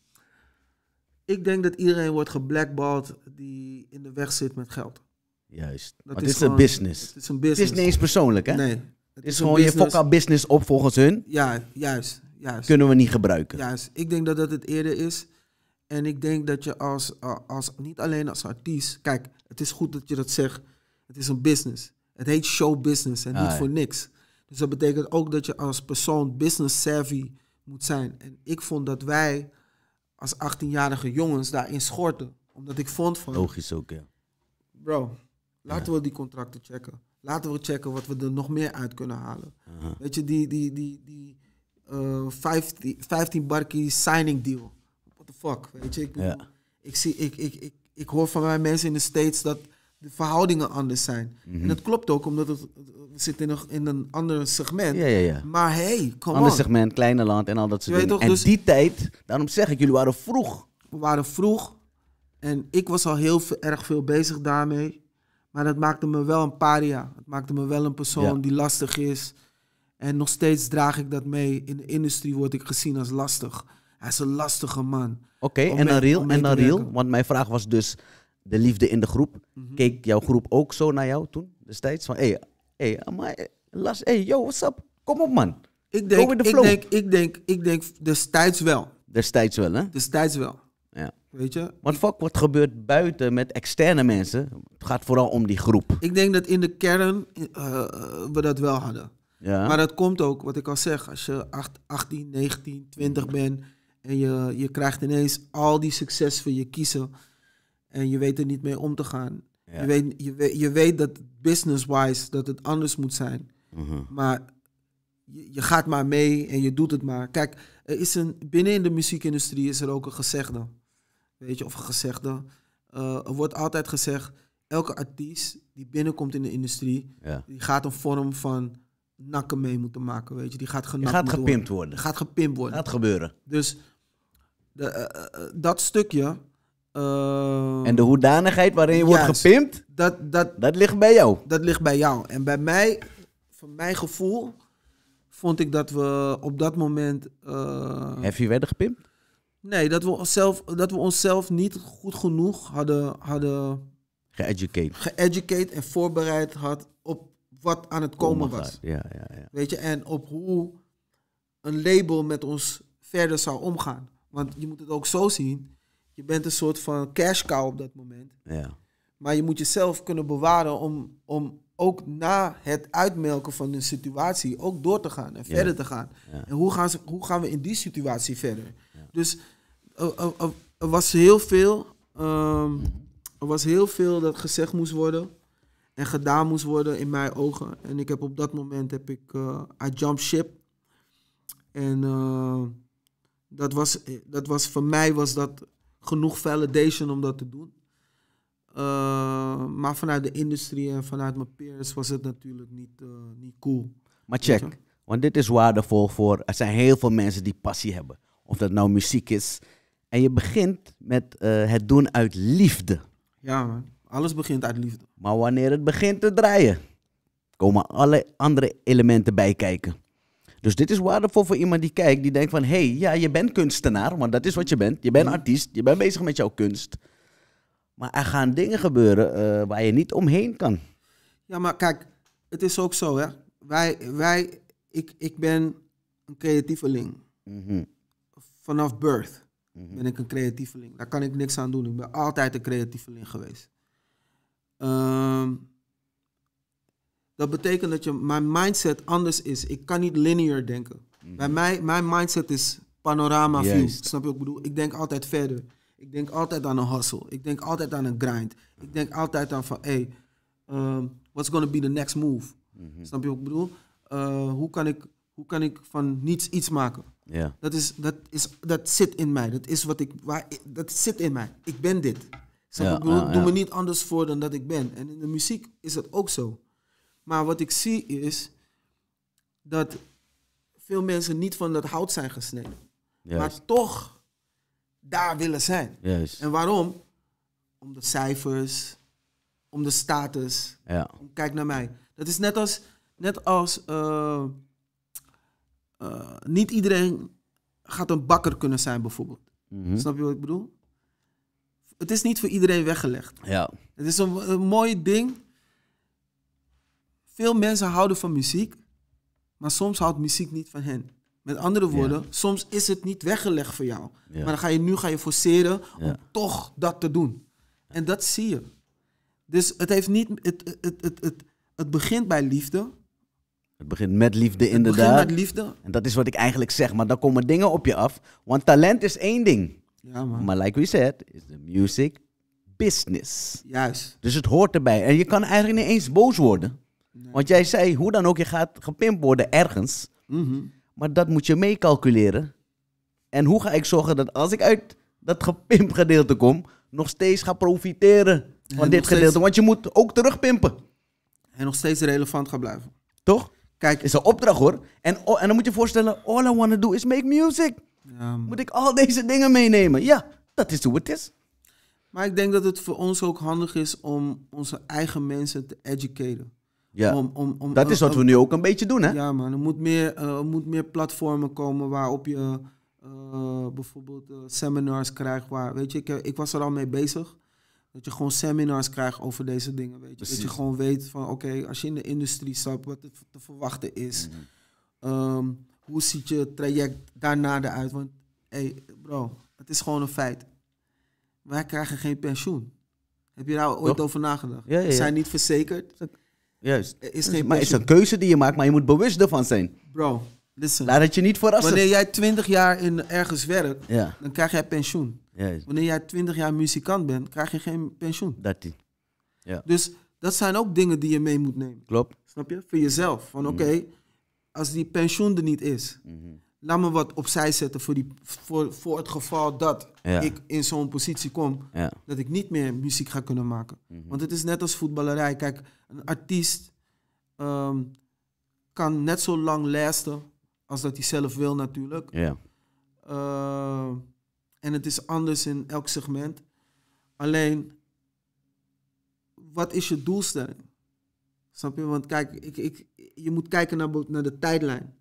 Ik denk dat iedereen wordt geblackballed die in de weg zit met geld. Juist. Dat is, een business. Het is een business. Het is niet eens persoonlijk, hè? Nee. Het, is, gewoon, business. je fuck business op volgens hun. Ja, juist, juist. Kunnen we niet gebruiken. Juist. Ik denk dat dat het eerder is. En ik denk dat je als, als niet alleen als artiest... Kijk, het is goed dat je dat zegt het is een business. Het heet show business en niet ah, voor niks. Dus dat betekent ook dat je als persoon business savvy moet zijn. En ik vond dat wij als 18-jarige jongens daarin schorten. Omdat ik vond van... Logisch ook, ja. Bro, laten we die contracten checken. Laten we checken wat we er nog meer uit kunnen halen. Uh-huh. Weet je, die, die, die, die uh, 15, 15 signing deal. What the fuck, weet je. Ik, ja. ik, zie, ik, ik, ik, ik hoor van mijn mensen in de States dat de verhoudingen anders zijn. En mhm. dat klopt ook, omdat het, zit in een, in een ander segment. Ja, ja, ja. Maar hey, kom Ander segment, kleine land en al dat soort dingen. en dus die tijd, daarom zeg ik, jullie waren vroeg. We waren vroeg. En ik was al heel erg veel bezig daarmee. Maar dat maakte me wel een paria. Het maakte me wel een persoon die lastig is. En nog steeds draag ik dat mee. In de industrie word ik gezien als lastig. Hij is een lastige man. Oké, okay, en dan en want mijn vraag was dus, de liefde in de groep. Mhm. Keek jouw groep ook zo naar jou toen destijds? Van, hé, hey, hey, maar, Las, hey, yo, what's up? Kom op, man. Ik denk, ik denk, ik denk, ik denk destijds wel. Destijds wel, hè? Destijds wel. Ja. Weet je? Want fuck, wat gebeurt buiten met externe mensen? Het gaat vooral om die groep. Ik denk dat in de kern eh, we dat wel hadden. Ja. Maar dat komt ook, wat ik al zeg, als je 18, 19, 20 bent en je, je krijgt ineens al die succes voor je kiezen. En je weet er niet mee om te gaan. Je, weet, je, weet, dat business-wise dat het anders moet zijn. Mhm. Maar je, je, gaat maar mee en je doet het maar. Kijk, er is een, binnen in de muziekindustrie is er ook een gezegde. Weet je, of een gezegde. Eh, er wordt altijd gezegd, elke artiest die binnenkomt in de industrie, die gaat een vorm van nakken mee moeten maken, weet je. Die gaat, je gaat gepimpt worden. worden. Gaat gepimpt worden. Gaat gebeuren. Dus de, eh, eh, dat stukje Ehm, en de hoedanigheid waarin je wordt gepimpt, dat, dat, dat ligt bij jou. Dat ligt bij jou. En bij mij, van mijn gevoel, vond ik dat we op dat moment. Uh, je werden gepimpt? Nee, dat we onszelf, dat we onszelf niet goed genoeg hadden. hadden Geëducate. Geëducate en voorbereid had op wat aan het komen, komen oh was. Ja, ja, ja. Weet je, en op hoe een label met ons verder zou omgaan. Want je moet het ook zo zien je bent een soort van cash cow op dat moment. Ja. Maar je moet jezelf kunnen bewaren om, om ook na het uitmelken van een situatie ook door te gaan en verder te gaan. En hoe gaan, ze, hoe gaan we in die situatie verder? Dus er, was heel veel, ehm, er was heel veel dat gezegd moest worden en gedaan moest worden in mijn ogen. En ik heb op dat moment heb ik uh, I jump ship. En eh, dat, was, dat was voor mij was dat genoeg validation om dat te doen. Eh, maar vanuit de industrie en vanuit mijn peers was het natuurlijk niet, eh, niet cool. Maar check, want dit is waardevol voor. Er zijn heel veel mensen die passie hebben. Of dat nou muziek is. En je begint met eh, het doen uit liefde. Ja, man. Alles begint uit liefde. Maar wanneer het begint te draaien, komen alle andere elementen bij kijken. Dus dit is waardevol voor iemand die kijkt, die denkt van... hé, hey, ja, je bent kunstenaar, want dat is wat je bent. Je bent mhm. artiest, je bent bezig met jouw kunst. Maar er gaan dingen gebeuren eh, waar je niet omheen kan. Ja, maar kijk, het is ook zo, hè. Wij, wij ik, ik ben een creatieveling. Mm Vanaf birth mhm. ben ik een creatieveling. Daar kan ik niks aan doen. Ik ben altijd een creatieveling geweest. Um, dat betekent dat je, mijn mindset anders is. Ik kan niet lineair denken. Mhm. Bij mij, mijn mindset is panorama view. Snap je wat ik bedoel? Ik denk altijd verder. Ik denk altijd aan een hustle. Ik denk altijd aan een grind. Ik denk altijd aan van, hey, um, what's gonna be the next move? Mhm. Snap je wat ik bedoel? Eh, hoe, kan ik, hoe kan ik van niets iets maken? Yeah. Dat, is, dat, is, dat zit in mij. Dat is wat ik, waar, dat zit in mij. Ik ben dit. Snap ja, ik bedoel? Doe me niet anders voor dan dat ik ben. En in de muziek is dat ook zo. Maar wat ik zie is dat veel mensen niet van dat hout zijn gesneden. Maar toch daar willen zijn. En waarom? Om de cijfers, om de status. Ja. Kijk naar mij. Dat is net als, net als eh, eh, niet iedereen gaat een bakker kunnen zijn bijvoorbeeld. Mhm. Snap je wat ik bedoel? Het is niet voor iedereen weggelegd. Ja. Het is een mooi ding veel mensen houden van muziek, maar soms houdt muziek niet van hen. Met andere woorden, soms is het niet weggelegd voor jou. Maar dan ga je, nu ga je forceren om toch dat te doen. En dat zie je. Dus het, heeft niet, het, het, het, het, het begint bij liefde. Het begint met liefde, inderdaad. Het begint met liefde. En dat is wat ik eigenlijk zeg. Maar dan komen dingen op je af. Want talent is één ding. Ja, Maar like we said, is the music business. Juist. Dus het hoort erbij. En je kan eigenlijk niet eens boos worden. Want jij zei, hoe dan ook, je gaat gepimpt worden ergens. Mhm. Maar dat moet je meecalculeren. En hoe ga ik zorgen dat als ik uit dat gepimp gedeelte kom, nog steeds ga profiteren van dit gedeelte? Want je moet ook terugpimpen. En nog steeds relevant gaan blijven. Toch? Kijk, is een opdracht hoor. En, oh, en dan moet je voorstellen, all I want to do is make music. Ja, moet ik al deze dingen meenemen? Ja, dat is hoe het is. Maar ik denk dat het voor ons ook handig is om onze eigen mensen te educeren. Ja. dat is wat we nu ook een beetje doen, hè? Ja, man. Er moet meer, eh, er moet meer platformen komen waarop je eh, bijvoorbeeld eh, seminars krijgt. Waar, weet je, ik, ik was er al mee bezig. Dat je gewoon seminars krijgt over deze dingen. Weet je. Dat je gewoon weet van oké, als je in de industrie stapt, wat te verwachten is. Mhm. Ehm, hoe ziet je traject daarna eruit? Want hey, bro, het is gewoon een feit. Wij krijgen geen pensioen. Heb je daar ooit over nagedacht? We zijn niet verzekerd. Juist. Is dus geen maar het is een keuze die je maakt, maar je moet bewust ervan zijn. Bro, listen. Laat het je niet verrassen. Wanneer jij twintig jaar in ergens werkt, dan krijg jij pensioen. Juist. Wanneer jij twintig jaar muzikant bent, krijg je geen pensioen. Dat die. Ja. Dus dat zijn ook dingen die je mee moet nemen. Klopt. Snap je? Voor jezelf. Van mhm. oké, als die pensioen er niet is, mhm laat me wat opzij zetten voor, die, voor, voor het geval dat ik in zo'n positie kom dat ik niet meer muziek ga kunnen maken. Mhm. Want het is net als voetballerij. Kijk, een artiest ehm, kan net zo lang lijsten als dat hij zelf wil natuurlijk. Ja. Eh, en het is anders in elk segment. Alleen, wat is je doelstelling? Snap je? Want kijk, ik, ik, je moet kijken naar, naar de tijdlijn.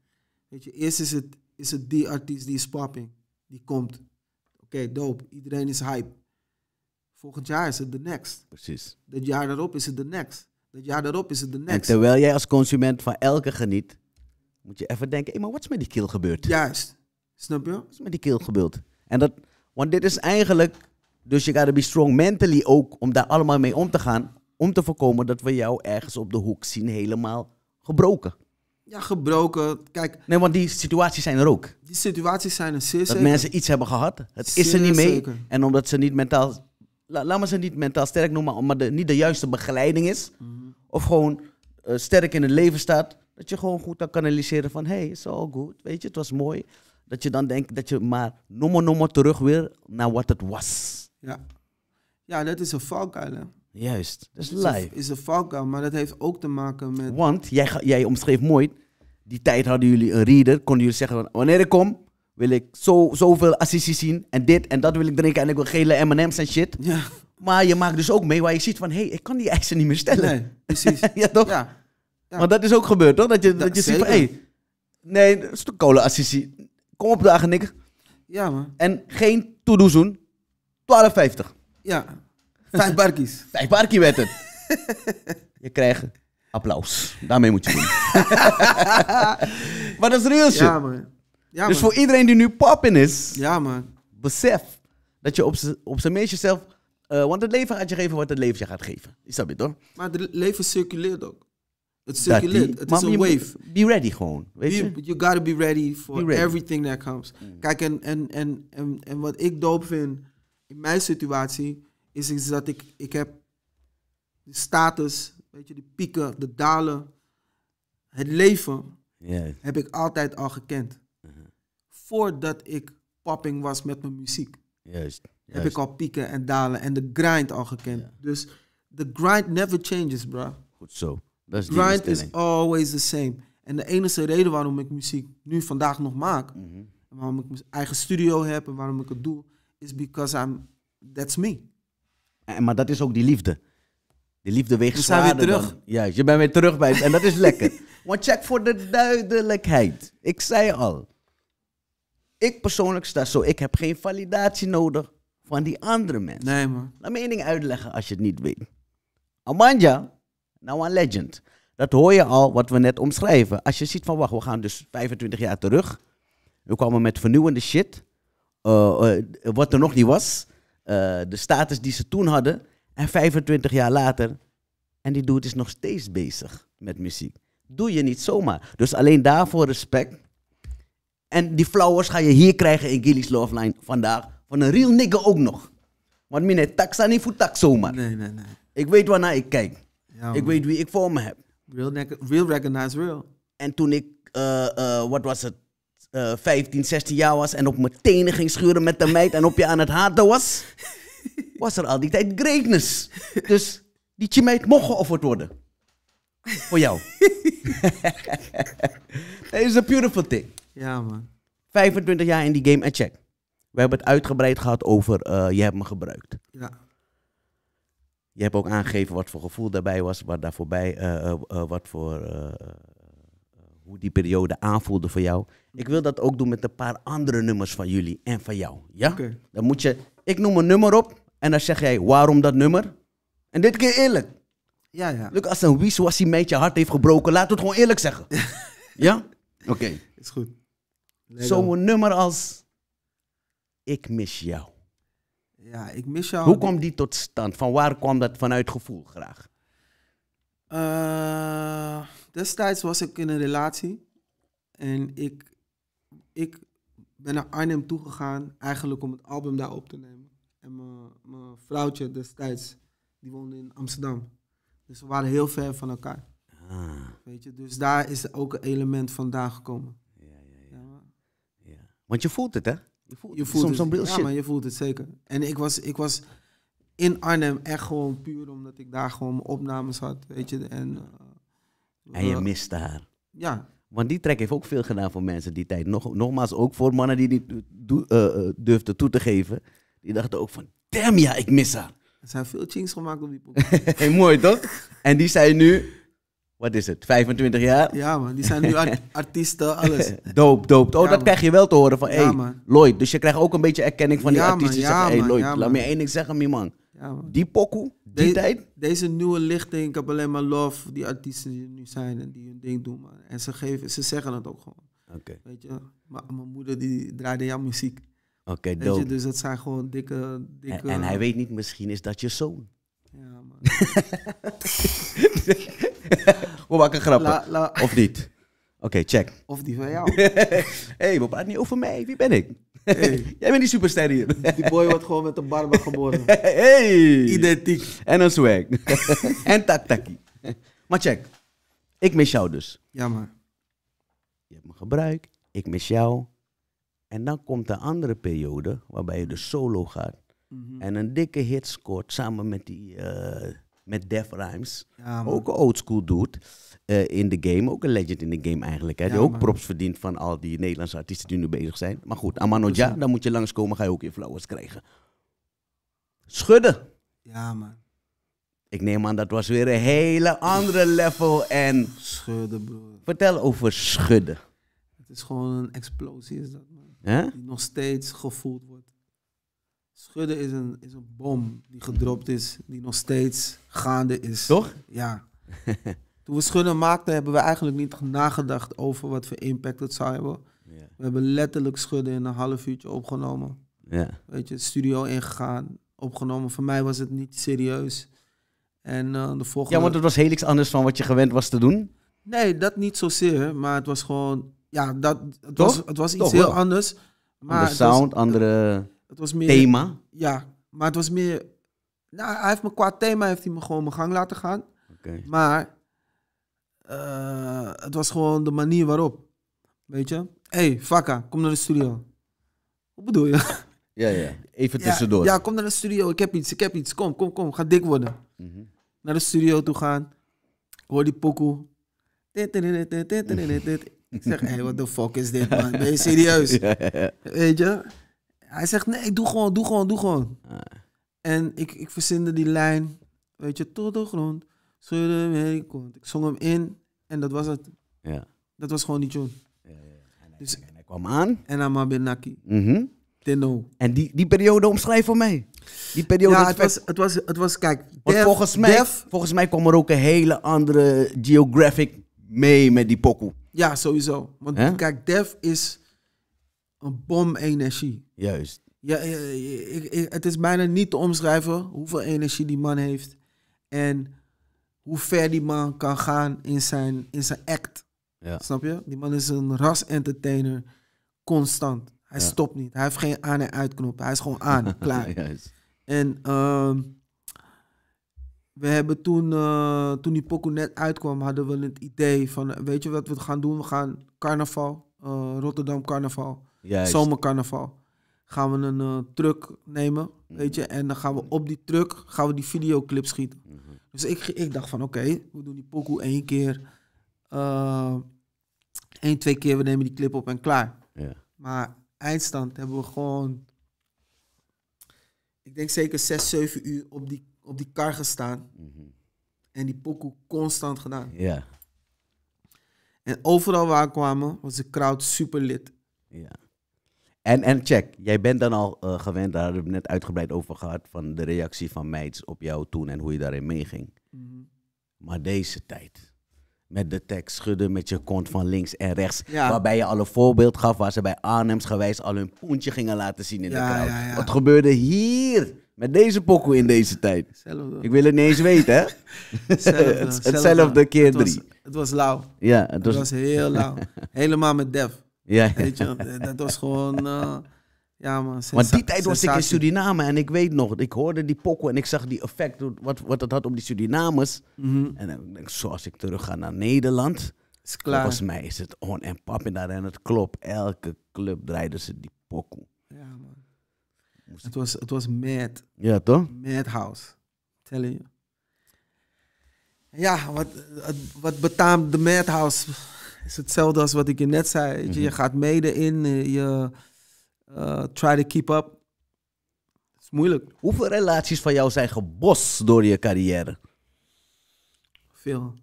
Weet je, eerst is het is het die artiest die is popping. Die komt. Oké, dope. Iedereen is hype. Volgend jaar is het de next. Precies. Dat jaar daarop is het de next. Dat jaar daarop is het de next. En terwijl jij als consument van elke geniet, moet je even denken: hé, maar wat is met die keel gebeurd? Juist. Snap je? Wat is met die keel gebeurd? En dat, want dit is eigenlijk, dus je gotta be strong mentally ook om daar allemaal mee om te gaan. Om te voorkomen dat we jou ergens op de hoek zien helemaal gebroken. Ja, gebroken. Kijk. Nee, want die situaties zijn er ook. Die situaties zijn er zeer Dat mensen iets hebben gehad. Het is er niet mee. Zeker. En omdat ze niet mentaal. laat maar ze niet mentaal sterk noemen, maar, de, niet de juiste begeleiding is. Mhm. Of gewoon eh, sterk in het leven staat. Dat je gewoon goed kan kanaliseren van: hey, it's all good. Weet je, het was mooi. Dat je dan denkt dat je maar nommer nommer terug weer naar wat het was. Ja, ja dat is een valkuil. Juist, is live. Is een valkuil, maar dat heeft ook te maken met... Want, jij, jij omschreef mooi, die tijd hadden jullie een reader, konden jullie zeggen van, wanneer ik kom, wil ik zo, zoveel assisi zien en dit en dat wil ik drinken en ik wil gele M&M's en shit. Ja. Maar je maakt dus ook mee waar je ziet van, hé, hey, ik kan die eisen niet meer stellen. Nee, precies. ja, toch? Ja. Want dat is ook gebeurd, toch? Dat je, dat, je ziet van, hé, hey, nee, dat is de kolen Kom op dagen, niks. Ja, man. En geen to-do's doen. 12,50. Ja. Vijf barkies. Vijf barkie werd het. je krijgt applaus. Daarmee moet je doen. maar dat is real shit. Ja, man. Ja, dus voor iedereen die nu poppin is, ja, man. besef dat je op zijn meestje meest jezelf... Eh, want het leven gaat je geven wat het leven je gaat geven. Is dat niet, hoor? Maar het leven circuleert ook. Het circuleert. Het is een wave. Be ready gewoon. Weet je? You gotta be ready for everything that comes. Mm. Kijk, en, en, en, en, en wat ik doop vind in mijn situatie is iets dat ik, ik heb de status, weet je, de pieken, de dalen, het leven heb ik altijd al gekend. Voordat ik popping was met mijn muziek. Juist, Heb ik al pieken en dalen en de grind al gekend. Dus de grind never changes, bro. Goed zo. grind is always the same. En de enige reden waarom ik muziek nu vandaag nog maak, mhm. en waarom ik mijn eigen studio heb en waarom ik het doe, is because I'm, that's me. Eh, maar dat is ook die liefde. Die liefde weegt we zwaarder weer terug. juist, je bent weer terug bij het, En dat is lekker. Want check voor de duidelijkheid. Ik zei al. Ik persoonlijk sta zo. Ik heb geen validatie nodig van die andere mensen. Nee, man. Laat me één ding uitleggen als je het niet weet. Amanja, nou een legend. Dat hoor je al wat we net omschrijven. Als je ziet van, wacht, we gaan dus 25 jaar terug. We kwamen met vernieuwende shit. Uh, wat er nog niet was. Eh, de status die ze toen hadden. En 25 jaar later, en die dude is nog steeds bezig met muziek. Doe je niet zomaar. Dus alleen daarvoor respect. En die flowers ga je hier krijgen in Gilly's Love Line vandaag. Van een real nigga ook nog. Want mine taxa niet voor tax zomaar. Nee, nee, nee. Ik weet waarnaar ik kijk. Ja, ik weet wie ik voor me heb. Real, real recognize real. En toen ik, eh, eh, wat was het? 15, eh, 16 jaar was en op mijn tenen ging schuren met de meid en op je aan het haten was, was er al die tijd greatness. Dus die meid mocht geofferd worden. Voor jou. Het is een beautiful thing. Ja, man. 25 jaar in die game en check. We hebben het uitgebreid gehad over eh, je hebt me gebruikt. Ja. Je hebt ook aangegeven wat voor gevoel daarbij was, wat daar voorbij, eh, wat voor hoe die periode aanvoelde voor jou. Ik wil dat ook doen met een paar andere nummers van jullie en van jou. Ja? Dan moet je, ik noem een nummer op en dan zeg jij waarom dat nummer. En dit keer eerlijk. Ja, ja. Lukt als een wies was die met je hart heeft gebroken, laat het gewoon eerlijk zeggen. ja? Oké. Is goed. Zo'n nummer als Ik mis jou. Ja, ik mis jou. Hoe kwam die tot stand? Van waar kwam dat vanuit gevoel graag? Eh, Destijds was ik in een relatie en ik, ik ben naar Arnhem toegegaan eigenlijk om het album daar op te nemen. En mijn vrouwtje destijds, die woonde in Amsterdam. Dus we waren heel ver van elkaar. Ah. Weet je, dus daar is ook een element vandaan gekomen. Ja, ja, ja. ja. Want je voelt het, hè? Je voelt, je voelt soms het. ja, maar je voelt het zeker. En ik was, ik was in Arnhem echt gewoon puur omdat ik daar gewoon mijn opnames had, weet je. En eh, en je mist haar. Ja. Want die trek heeft ook veel gedaan voor mensen die tijd. Nog, nogmaals, ook voor mannen die niet eh, eh, durfden toe te geven. Die dachten ook van, damn ja, ik mis haar. Er zijn veel chinks gemaakt op die pop. hey, mooi toch? en die zijn nu, wat is het, 25 jaar? Ja man, die zijn nu artiesten, alles. doop, doop. Oh, dat krijg je wel te horen van, ja, Lloyd. Dus je krijgt ook een beetje erkenning van die ja, artiesten. Man, zeggen, hey, Lloyd, laat me één ding zeggen, mijn man. Die pokoe die tijd? Deze nieuwe lichting, ik heb alleen maar love voor die artiesten die er nu zijn en die hun ding doen. Man. En ze, geven, ze zeggen het ook gewoon. Oké. Weet je, maar mijn moeder die draaide jouw muziek. Oké, dope. dus dat zijn gewoon dikke... dikke en, hij weet niet, misschien is dat je zoon. Ja, man. We maken grappen. Of niet? Oké, check. Of die van jou. Hé, hey, we praten niet over mij. Wie ben ik? Hey. Jij bent die superster hier. Die boy wordt gewoon met een barba geboren. Hey. Identiek. En een swag. en tak takki Maar check. Ik mis jou dus. Jammer. Je hebt me gebruikt. Ik mis jou. En dan komt de andere periode waarbij je de dus solo gaat. Mhm. En een dikke hit scoort samen met die... Eh, met Def Rhymes. ook een oldschool dude eh, in de game. Ook een legend in de game eigenlijk. Hè, ja, die ook props verdient van al die Nederlandse artiesten die nu bezig zijn. Maar goed, Amanoja, dan moet je langskomen, ga je ook je flowers krijgen. Schudden. Ja, man. Ik neem aan, dat was weer een hele andere level. En... Schudden, broer. Vertel over schudden. Het is gewoon een explosie, is dat, man. Die nog steeds gevoeld wordt. Schudden is een, is een bom die gedropt is, die nog steeds gaande is. Toch? Ja. Toen we Schudden maakten, hebben we eigenlijk niet nagedacht over wat voor impact het zou hebben. We hebben letterlijk Schudden in een half uurtje opgenomen. Ja. Weet je, studio ingegaan, opgenomen. Voor mij was het niet serieus. En eh, de volgende... Ja, want het was heel iets anders dan wat je gewend was te doen? Nee, dat niet zozeer. Maar het was gewoon... Ja, dat, het, was, het was iets heel anders. Maar de sound, andere... Het was meer... Thema? Ja, maar het was meer... Nou, hij heeft me qua thema heeft hij me gewoon mijn gang laten gaan. Maar eh, het was gewoon de manier waarop. Weet je? Hé, hey, Vakka, kom naar de studio. Wat bedoel je? Ja, ja. Even tussendoor. Ja, ja, kom naar de studio. Ik heb iets, ik heb iets. Kom, kom, kom. Ga dik worden. Mhm. Naar de studio toe gaan. Hoor die pokoe. Ik zeg, hé, hey, what the fuck is dit, man? Ben je serieus? ja. Weet je? Hij zegt, nee, doe gewoon, doe gewoon, doe gewoon. Ah. En ik, ik verzinde die lijn, weet je, tot de grond. Ik zong hem in en dat was het. Ja. Dat was gewoon die tune. Ja, ja. En, dus, en hij kwam aan. En Amma Benaki. Mhm. Mm En die, die periode omschrijf voor mij. Die periode. Ja, het was, het was, het was, kijk. volgens, mij, volgens mij kwam er ook een hele andere geographic mee met die pokoe. Ja, sowieso. Want kijk, Def is een bom energie. Juist. Ja, ik, het is bijna niet te omschrijven hoeveel energie die man heeft. En hoe ver die man kan gaan in zijn, in zijn act. Ja. Snap je? Die man is een ras-entertainer. Constant. Hij stopt niet. Hij heeft geen aan- en uitknop. Hij is gewoon aan. klaar. Juist. En ehm, we hebben toen, eh, toen die pokoe net uitkwam, hadden we het idee van... Weet je wat we gaan doen? We gaan carnaval. Eh, Rotterdam carnaval Juist. Zomercarnaval. Gaan we een eh, truck nemen, mhm. weet je. En dan gaan we op die truck gaan we die videoclip schieten. Dus ik, ik dacht van oké, we doen die pokoe één keer. Uh, één, twee keer, we nemen die clip op en klaar. Maar eindstand hebben we gewoon... Ik denk zeker zes, zeven uur op die, op die kar gestaan. Mhm. En die pokoe constant gedaan. En overal waar we kwamen was de crowd super lit. Ja. En, en check, jij bent dan al eh, gewend, daar hebben we net uitgebreid over gehad, van de reactie van meids op jou toen en hoe je daarin meeging. Mhm. Maar deze tijd, met de tekst schudden met je kont van links en rechts, waarbij je al een voorbeeld gaf waar ze bij Arnhems gewijs al hun poentje gingen laten zien in de crowd. Wat gebeurde hier? Met deze pokoe in deze tijd. Ik wil het niet eens weten, hè? Hetzelfde, Hetzelfde. keer het was, drie. Het was lauw. Ja, het, was... heel lauw. Helemaal met Def. Ja. Weet eh, dat was gewoon. Eh, ja, man. Maar die tijd was ik in Suriname en ik weet nog, ik hoorde die pokken en ik zag die effect, wat, wat dat had op die Surinamers. Mhm. En dan denk ik, zoals ik terug ga naar Nederland, is klaar. volgens mij is het on en pap in daar en het klopt. Elke club draaide ze die pokoe. Ja, man. het was, het was mad. Ja, toch? Madhouse. Tell you. Ja, wat, wat betaamt de madhouse? is hetzelfde als wat ik je net zei. je, je mhm. gaat mede in, eh, je uh, try to keep up. Het is moeilijk. Hoeveel relaties van jou zijn gebost door je carrière? Veel.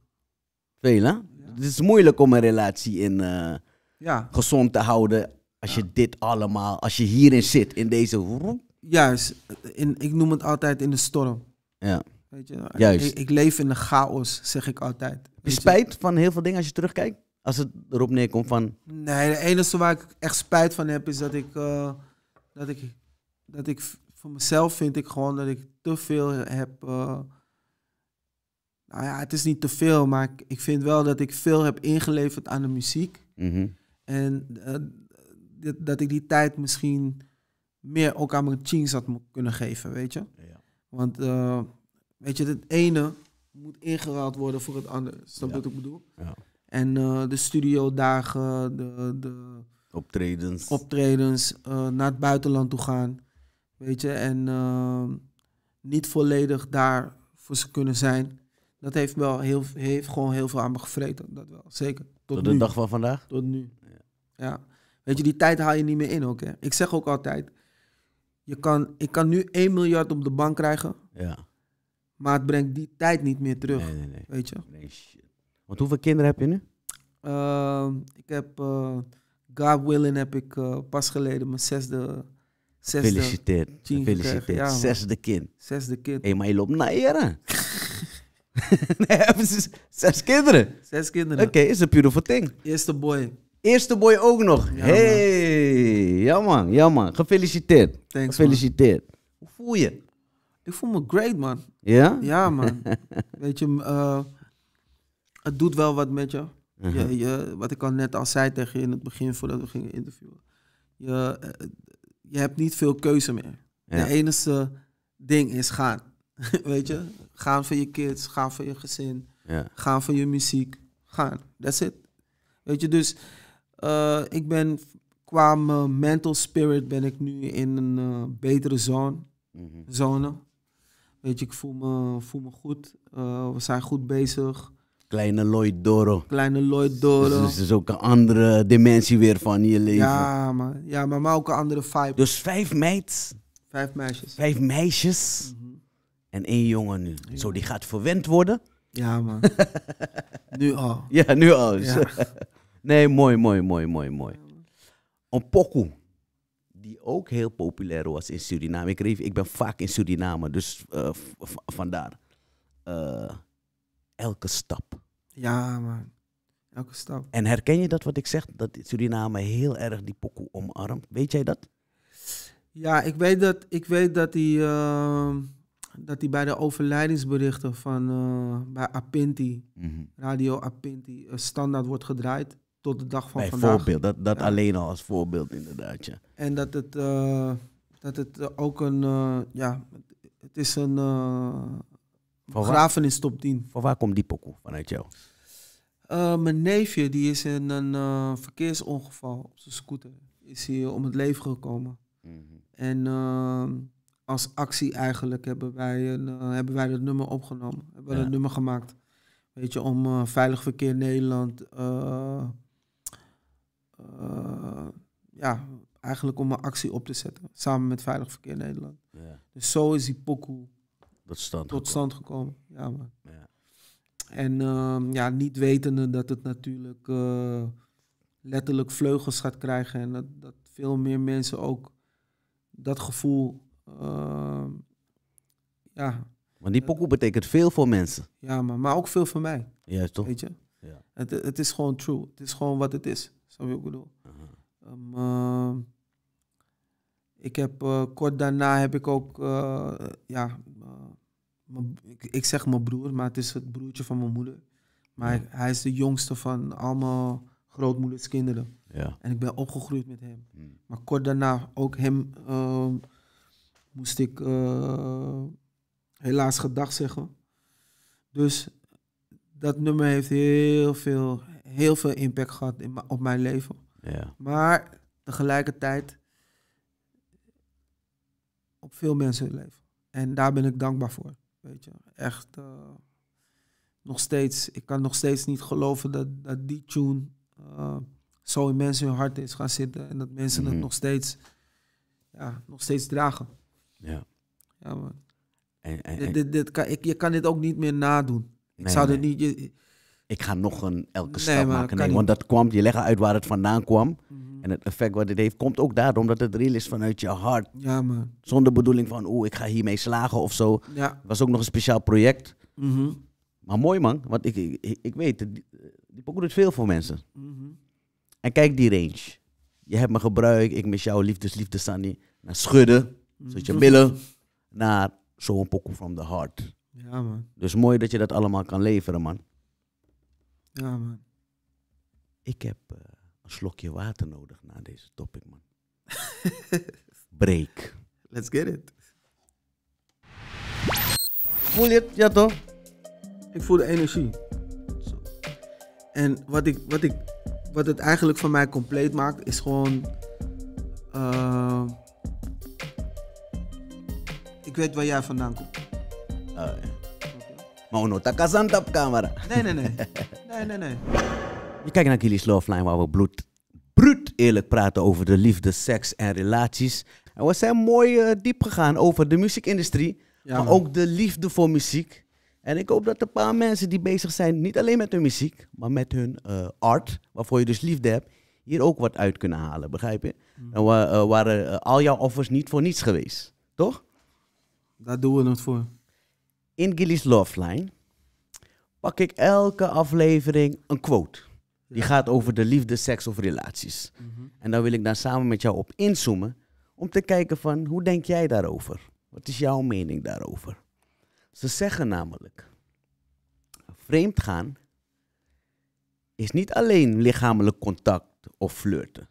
Veel, hè? Het is moeilijk om een relatie in eh, ja. gezond te houden als je dit allemaal, als je hierin zit, in deze... Juist. In, ik noem het altijd in de storm. Ja. Weet je, Juist. Ik, ik, leef in de chaos, zeg ik altijd. spijt van heel veel dingen als je terugkijkt? Als het erop neerkomt van... Nee, de enige waar ik echt spijt van heb is dat ik... Eh, dat ik, dat ik voor mezelf vind ik gewoon dat ik te veel heb... Eh, nou ja, het is niet te veel, maar ik, ik, vind wel dat ik veel heb ingeleverd aan de muziek. Mhm. En eh, dat, ik die tijd misschien meer ook aan mijn jeans had kunnen geven, weet je? Ja. Want weet je, het ene moet ingeruild worden voor het andere. Snap je wat ik bedoel? Ja. En eh, de studiodagen, de, de optredens, optredens eh, naar het buitenland toe gaan. Weet je, en ehm, niet volledig daar voor ze kunnen zijn. Dat heeft, wel heel, heeft gewoon heel veel aan me gevreten. Dat wel, zeker. Tot, Tot de dag van vandaag? Tot nu. Ja. Weet je, die tijd haal je niet meer in ook. Hè. Ik zeg ook altijd, je kan, ik kan nu 1 miljard op de bank krijgen. Ja. Maar het brengt die tijd niet meer terug. Nee, nee, nee. Weet je? Nee, want hoeveel kinderen heb je nu? Ehm, ik heb, eh, God willing, heb ik eh, pas geleden mijn zesde. zesde Gefeliciteerd. Ja, zesde kind. Zesde kind. Hé, hey, maar je loopt naar eren. nee, hebben ze zes kinderen? Zes kinderen. Oké, is een beautiful thing. Eerste boy. Eerste boy ook nog. hey, ja man, ja man. Gefeliciteerd. Thanks, Gefeliciteerd. Man. Hoe voel je? Ik voel me great, man. Ja? Ja, man. Weet je, eh, het doet wel wat met je. je, mhm. je wat ik al net al zei tegen je in het begin voordat we gingen interviewen. Je, eh, je hebt niet veel keuze meer. Het De enige ding is gaan. Weet je? Gaan voor je kids, gaan voor je gezin, gaan voor je muziek. Gaan. That's it. Weet je, dus eh, ik ben qua mijn mental spirit ben ik nu in een eh, betere zone. Mhm. zone. Weet je, ik voel me, voel me goed. we zijn goed bezig. Kleine Lloyd Doro. Kleine Lloyd Doro. Dus het is ook een andere dimensie weer van je leven. Ja, man. Ja, maar, ook een andere vibe. Dus vijf meids. Vijf meisjes. Vijf meisjes. Mhm. En één jongen nu. Zo, die gaat verwend worden. Ja, man. nu al. Ja, nu al. nee, mooi, mooi, mooi, mooi, mooi. Een pokoe die ook heel populair was in Suriname. Ik, ik ben vaak in Suriname, dus eh, vandaar. Uh, elke stap. Ja, man. Elke stap. En herken je dat wat ik zeg? Dat Suriname heel erg die pokoe omarmt. Weet jij dat? Ja, ik weet dat, ik weet dat die... Ehm, dat hij bij de overlijdensberichten van eh, bij Apinti, mhm. Radio Apinti, eh, standaard wordt gedraaid tot de dag van vandaag. Voorbeeld, dat, dat alleen al als voorbeeld inderdaad. En dat het, eh, dat het ook een, ja, het is een, van is top 10. Van waar komt die pokoe vanuit jou? Eh, mijn neefje die is in een eh, verkeersongeval op zijn scooter. Is hier eh, om het leven gekomen. Mhm. En ehm, als actie eigenlijk hebben wij, een, hebben wij dat nummer opgenomen. Hebben we ja. dat nummer gemaakt. Weet je, om Veilig Verkeer Nederland... ja, eigenlijk om een actie op te zetten. Samen met Veilig Verkeer Nederland. Ja. Dus zo is die pokoe tot stand, gekomen. Ja, En ehm, ja, niet wetende dat het natuurlijk eh, letterlijk vleugels gaat krijgen. En dat, dat, veel meer mensen ook dat gevoel. Uh, ja. Want die pokoe betekent veel voor mensen. Ja, maar, maar ook veel voor mij. Juist toch? Weet je? Ja. Het, het is gewoon true. Het is gewoon wat het is. Zou je ook bedoel. Ehm, ik heb eh, kort daarna heb ik ook eh, ja, ik zeg mijn broer, maar het is het broertje van mijn moeder. Maar hij is de jongste van allemaal grootmoeders kinderen. Ja. En ik ben opgegroeid met hem. Hmm. Maar kort daarna, ook hem ehm, moest ik uh, helaas gedag zeggen. Dus dat nummer heeft heel veel, heel veel impact gehad op mijn leven. Ja. Maar tegelijkertijd op veel mensen leven. En daar ben ik dankbaar voor. Weet je, echt. Eh, nog steeds, ik kan nog steeds niet geloven dat, dat die tune eh, zo in mensen hun hart is gaan zitten. En dat mensen het mhm. nog steeds, ja, nog steeds dragen. Ja. Ja, man. En, en, dit, dit, kan, ik, je kan dit ook niet meer nadoen. Ik zou dit niet. Je, ik ga nog een elke stap maken. Nee, want dat kwam, je legt uit waar het vandaan kwam. Mhm. En het effect wat het heeft, komt ook daardoor omdat het real is vanuit je hart. Ja, man. Zonder bedoeling van, oeh, ik ga hiermee slagen of zo. Het was ook nog een speciaal project. Mhm. Maar mooi man, want ik, ik, ik weet, die, pokoe doet veel voor mensen. Mhm. En kijk die range. Je hebt me gebruikt, ik mis jouw liefdes, liefdes, Sunny. Naar schudden, zodat je billen, naar zo'n pokoe from the heart. Ja, man. Dus mooi dat je dat allemaal kan leveren, man. Ja, man. Ik heb eh, een slokje water nodig na deze topic, man. Break. Let's get it. Voel je het? Ja, toch? Ik voel de energie. Zo. En wat, ik, wat, ik, wat het eigenlijk voor mij compleet maakt, is gewoon. Eh, ik weet waar jij vandaan komt. Oh, ja. Maar ono kazant op camera. Nee, nee, nee. Nee, nee, nee. Je kijkt naar love Loveline waar we bloed, bruut eerlijk praten over de liefde, seks en relaties. En we zijn mooi eh, diep gegaan over de muziekindustrie, maar ook de liefde voor muziek. En ik hoop dat een paar mensen die bezig zijn, niet alleen met hun muziek, maar met hun uh, art, waarvoor je dus liefde hebt, hier ook wat uit kunnen halen, begrijp je? Dan mm. eh, waren al jouw offers niet voor niets geweest, toch? Daar doen we het voor in Gilly's Love Line pak ik elke aflevering een quote. Die gaat over de liefde, seks of relaties. Mhm. En daar wil ik dan samen met jou op inzoomen om te kijken van hoe denk jij daarover? Wat is jouw mening daarover? Ze zeggen namelijk, vreemd gaan is niet alleen lichamelijk contact of flirten.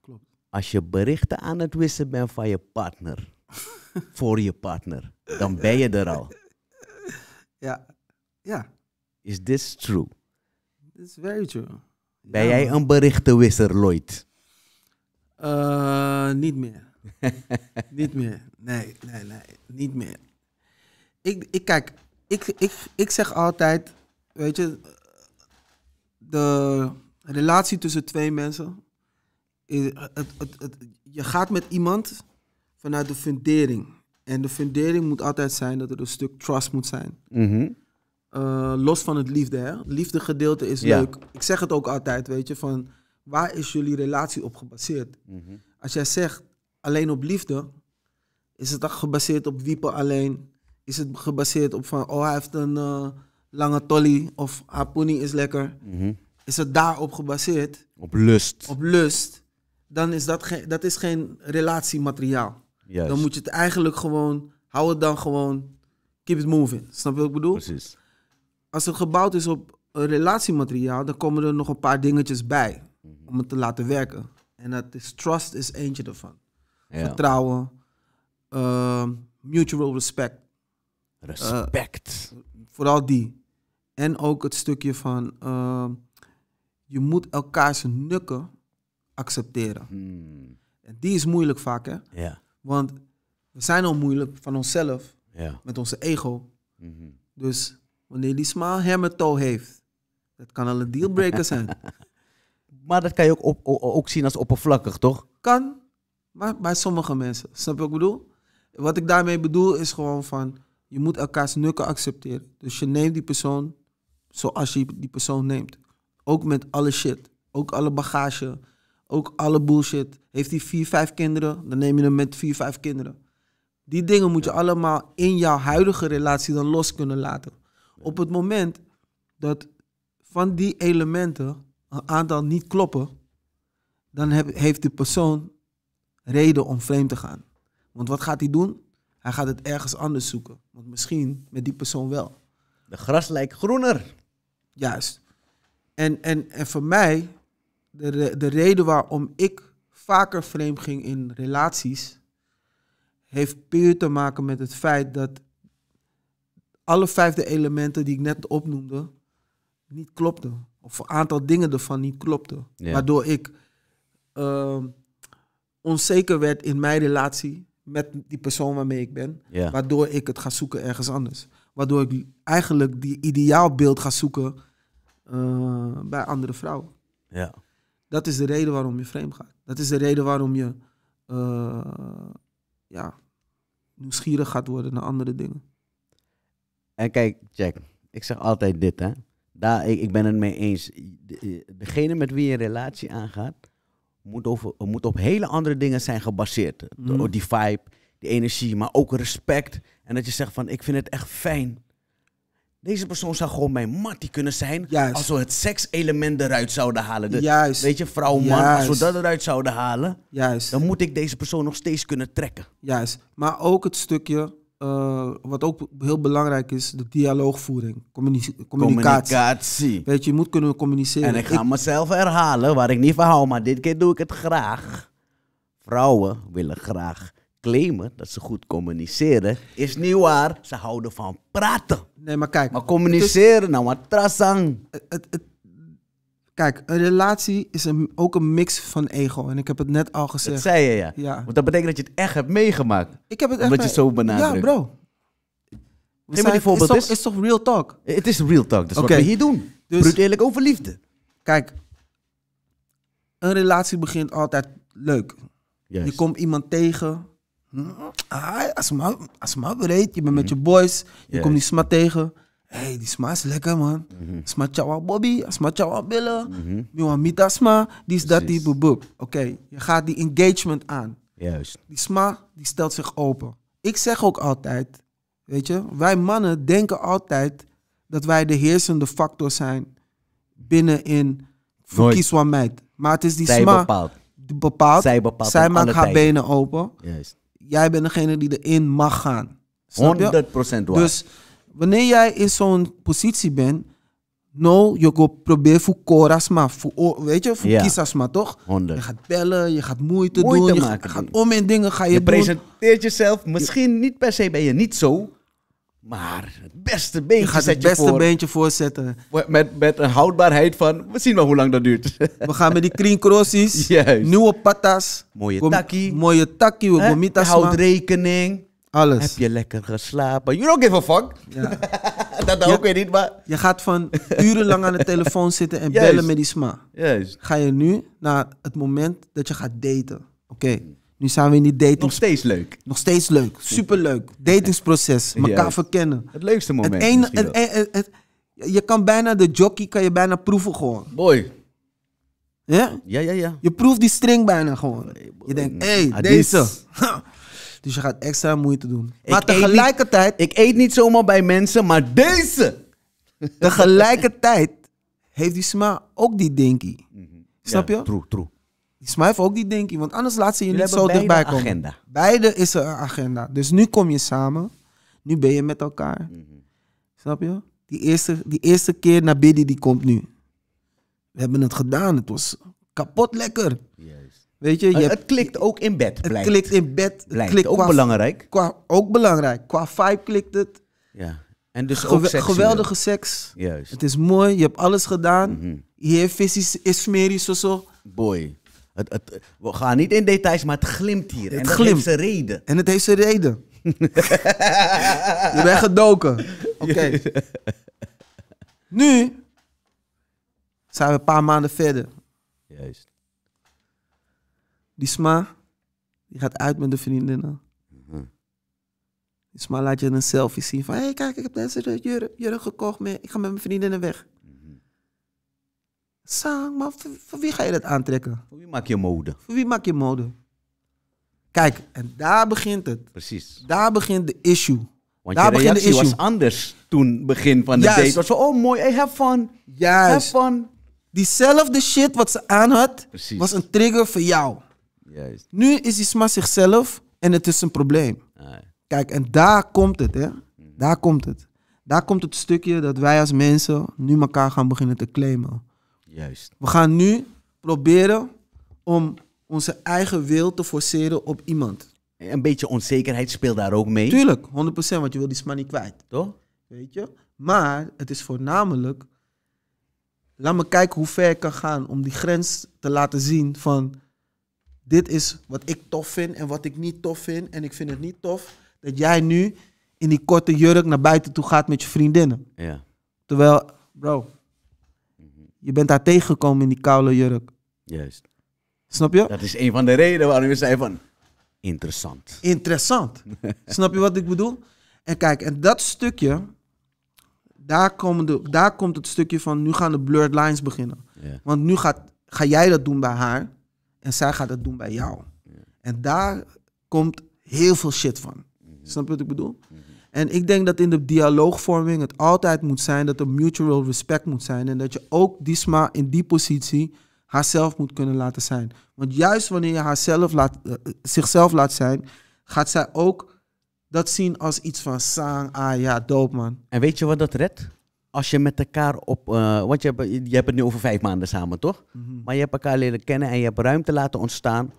Klopt. Als je berichten aan het wissen bent van je partner, voor je partner, dan ben je er al. Ja. ja. Is this true? is very true. Ben jij een berichtenwisser, Lloyd? Eh, niet meer. niet meer. Nee, nee, nee. Niet meer. Ik, ik kijk, ik, ik, ik zeg altijd, weet je, de relatie tussen twee mensen. het, het, het, je gaat met iemand vanuit de fundering. En de fundering moet altijd zijn dat er een stuk trust moet zijn. Mhm. Eh, los van het liefde, hè. Liefde gedeelte is leuk. Ik zeg het ook altijd, weet je, van waar is jullie relatie op gebaseerd? Mhm. Als jij zegt alleen op liefde, is het dan gebaseerd op wiepen alleen? Is het gebaseerd op van, oh hij heeft een eh, lange tolly of haar pony is lekker? Mhm. Is het daarop gebaseerd? Op lust. Op lust. Dan is dat, dat is geen relatiemateriaal. Dan moet je het eigenlijk gewoon, hou het dan gewoon, keep it moving. Snap je wat ik bedoel? Precies. Als het gebouwd is op relatiemateriaal, dan komen er nog een paar dingetjes bij mhm. om het te laten werken. En dat is trust is eentje ervan. Vertrouwen, ehm, mutual respect. Respect. Eh, vooral die. En ook het stukje van ehm, je moet elkaars nukken accepteren. Hmm. En die is moeilijk vaak, hè? Ja. Want we zijn al moeilijk van onszelf, ja. met onze ego. Mhm. Dus wanneer die smaal hermetol heeft, dat kan al een dealbreaker zijn. maar dat kan je ook, ook zien als oppervlakkig, toch? Kan, maar bij sommige mensen. Snap je wat ik bedoel? Wat ik daarmee bedoel is gewoon van, je moet elkaars nukken accepteren. Dus je neemt die persoon zoals je die persoon neemt. Ook met alle shit, ook alle bagage, ook alle bullshit. Heeft hij vier, vijf kinderen, dan neem je hem met vier, vijf kinderen. Die dingen moet je allemaal in jouw huidige relatie dan los kunnen laten. Op het moment dat van die elementen een aantal niet kloppen, dan heb, heeft de persoon reden om vreemd te gaan. Want wat gaat hij doen? Hij gaat het ergens anders zoeken. Want misschien met die persoon wel. De gras lijkt groener. Juist. En, en, en voor mij de, de reden waarom ik vaker vreemd ging in relaties, heeft puur te maken met het feit dat alle vijfde elementen die ik net opnoemde, niet klopten. Of een aantal dingen ervan niet klopten. Waardoor ik ehm, onzeker werd in mijn relatie met die persoon waarmee ik ben. Waardoor ik het ga zoeken ergens anders. Waardoor ik eigenlijk die ideaalbeeld ga zoeken eh, bij andere vrouwen. Ja. Dat is de reden waarom je vreemd gaat. Dat is de reden waarom je uh, ja, nieuwsgierig gaat worden naar andere dingen. En kijk, check. Ik zeg altijd dit, hè. Daar, ik, ik ben het mee eens. Degene met wie je een relatie aangaat, moet, over, moet op hele andere dingen zijn gebaseerd. Mhm. Die vibe, die energie, maar ook respect. En dat je zegt van, ik vind het echt fijn deze persoon zou gewoon mijn mattie kunnen zijn. Als we het sekselement eruit zouden halen. De, Weet je, vrouw, man. Als we dat eruit zouden halen. Juist. Dan moet ik deze persoon nog steeds kunnen trekken. Juist. Maar ook het stukje, eh, wat ook heel belangrijk is, de dialoogvoering. communicatie. communicatie. Weet je, je moet kunnen communiceren. En ik ga mezelf herhalen, waar ik niet van hou. Maar dit keer doe ik het graag. Vrouwen willen graag claimen dat ze goed communiceren, is niet waar. Ze houden van praten. Nee, maar kijk. Maar communiceren, nou maar trassang. kijk, een relatie is ook een mix van ego. En ik heb het net al gezegd. Dat zei je, ja. ja. Want dat betekent dat je het echt hebt meegemaakt. Ik heb het echt Omdat je zo benadrukt. Ja, bro. Neem maar die voorbeeld. Het is, is toch real talk? Het is real talk. Dat is wat we hier doen. Dus, eerlijk over liefde. Kijk, een relatie begint altijd leuk. Je komt iemand tegen Mm, ah, asma, asma breed. Je bent met je mhm. boys. Je komt die sma tegen. hey, die sma is lekker, man. Mm -hmm. Sma chawa Bobby. Asma chawa Billen. Mm -hmm. sma. Die is dat, die boep. Oké, je gaat die engagement aan. Juist. Die sma, die stelt zich open. Ik zeg ook altijd, weet je, wij mannen denken altijd dat wij de heersende factor zijn binnenin verkies meid. Maar het is die sma. Bepaalt. Bepaalt. Zij bepaalt. Zij maakt haar benen open. Juist jij bent degene die erin mag gaan. 100% waar. Dus wanneer jij in zo'n positie bent, no, je probeert voor korasma. voor, weet je, voor ja. toch? Je gaat bellen, je gaat moeite, doen, je gaat, om in dingen, ga je, je presenteert jezelf, misschien niet per se ben je niet zo, maar het beste beentje je gaat het beste beentje voorzetten. Met, met een houdbaarheid van, we zien wel hoe lang dat duurt. We gaan met die Juist. nieuwe patas. Mooie kom, takkie. Mooie takkie, we houdt rekening. Alles. Heb je lekker geslapen? You don't give a fuck. Ja. dat dan ook weer niet, maar... Je gaat van urenlang aan de telefoon zitten en bellen met die sma. Juist. Ga je nu naar het moment dat je gaat daten. Oké. Hmm. Nu zijn we in die dating. Nog steeds leuk. Nog steeds leuk. Superleuk. Datingsproces. Mekaar verkennen. Het leukste moment. Het ene, het, het, je kan bijna de jockey kan je bijna proeven gewoon. Boy. Ja? Ja, ja, ja. Je proeft die string bijna gewoon. Je denkt, hé, hey, deze. Dus je gaat extra moeite doen. maar tegelijkertijd... ik eet niet zomaar bij mensen, maar deze! tegelijkertijd heeft die sma ook die dingie. Mhm. Snap ja, je? True, true. Smijf ook die denkie, want anders laat ze je Jullie niet zo dichtbij komen. Agenda. Beide is een agenda. Dus nu kom je samen. Nu ben je met elkaar. Mhm. Snap je? Die eerste, die eerste keer naar Biddy, die komt nu. We hebben het gedaan. Het was kapot lekker. Juist. Weet je, je het, klikt ook in bed, Het klikt in bed. Blijkt. Klikt ook belangrijk. Qua, ook belangrijk. Qua vibe klikt het. Ja. En dus ook Geweldige seks. Juist. Het is mooi. Je hebt alles gedaan. Mm -hmm. Hier, is, smerisch smerig, zo, Boy we gaan niet in details, maar het glimt hier. Het en Het heeft zijn reden. En het heeft zijn reden. Je bent gedoken. Oké. nu zijn we een paar maanden verder. Juist. Die sma, die gaat uit met de vriendinnen. Mhm. Die sma laat je een selfie zien van... hé, hey, kijk, ik heb deze jurk, jurk gekocht. Ik ga met mijn vriendinnen weg. Sang, maar voor, wie ga je dat aantrekken? Voor wie maak je mode? Voor wie maak je mode? Kijk, en daar begint het. Precies. Daar begint de issue. Want daar je issue. was anders toen begin van de Juist. date. was zo, oh mooi, hey, have fun. Juist. Have fun. Diezelfde shit wat ze aan had, was een trigger voor jou. Juist. Nu is die sma zichzelf en het is een probleem. Ah. Kijk, en daar komt het, hè. Daar komt het. Daar komt het stukje dat wij als mensen nu elkaar gaan beginnen te claimen. Juist. We gaan nu proberen om onze eigen wil te forceren op iemand. Een beetje onzekerheid speelt daar ook mee. Tuurlijk, 100%, want je wil die smaak niet kwijt, toch? Weet je? Maar het is voornamelijk, laat me kijken hoe ver ik kan gaan om die grens te laten zien van, dit is wat ik tof vind en wat ik niet tof vind en ik vind het niet tof dat jij nu in die korte jurk naar buiten toe gaat met je vriendinnen. Ja. Terwijl, bro, je bent daar tegengekomen in die koude jurk. Juist. Snap je? Dat is een van de redenen waarom we zei van... Interessant. Interessant. Snap je wat ik bedoel? En kijk, en dat stukje... Daar, komen de, daar komt het stukje van... Nu gaan de blurred lines beginnen. Want nu gaat, ga jij dat doen bij haar. En zij gaat dat doen bij jou. En daar komt heel veel shit van. Mhm. Snap je wat ik bedoel? En ik denk dat in de dialoogvorming het altijd moet zijn dat er mutual respect moet zijn. En dat je ook Disma in die positie haarzelf moet kunnen laten zijn. Want juist wanneer je haarzelf laat, eh, eh, zichzelf laat zijn, gaat zij ook dat zien als iets van saang, ah ja, doop man. En weet je wat dat redt? Als je met elkaar op, eh, want je hebt, je hebt het nu over vijf maanden samen, toch? Mhm. Maar je hebt elkaar leren kennen en je hebt ruimte laten ontstaan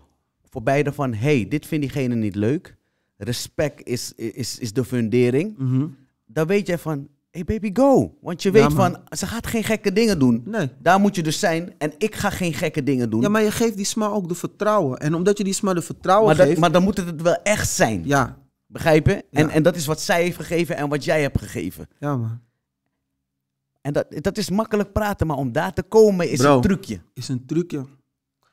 voor beide van, hey, dit vindt diegene niet leuk respect is, is, is de fundering. Mm Dan weet jij van, hey baby, go. Want je weet van, ze gaat geen gekke dingen doen. Nee. Daar moet je dus zijn. En ik ga geen gekke dingen doen. Ja, maar je geeft die sma ook de vertrouwen. En omdat je die sma de vertrouwen geeft... Maar dan moet het wel echt zijn. Ja. begrijp je? En, en dat is wat zij heeft gegeven en wat jij hebt gegeven. Ja, man. En dat, dat is makkelijk praten, maar om daar te komen is een trucje. Is een trucje.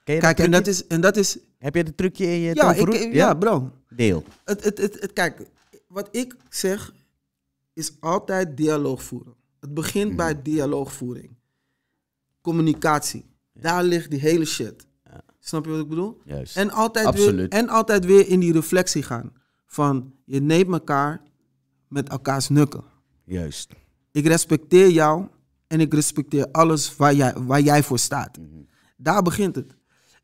Kijk, En, dat is, en dat is... Heb je het trucje in je ja, ik, ja, bro. Het, het, het, kijk, wat ik zeg is altijd dialoog voeren. Het begint mhm. bij dialoogvoering. Communicatie. Daar ligt die hele shit. Ja. Snap je wat ik bedoel? En altijd, Weer, en altijd weer in die reflectie gaan. Van je neemt elkaar met elkaars nukken. Juist. Ik respecteer jou en ik respecteer alles waar jij, waar jij voor staat. Mhm. Daar begint het.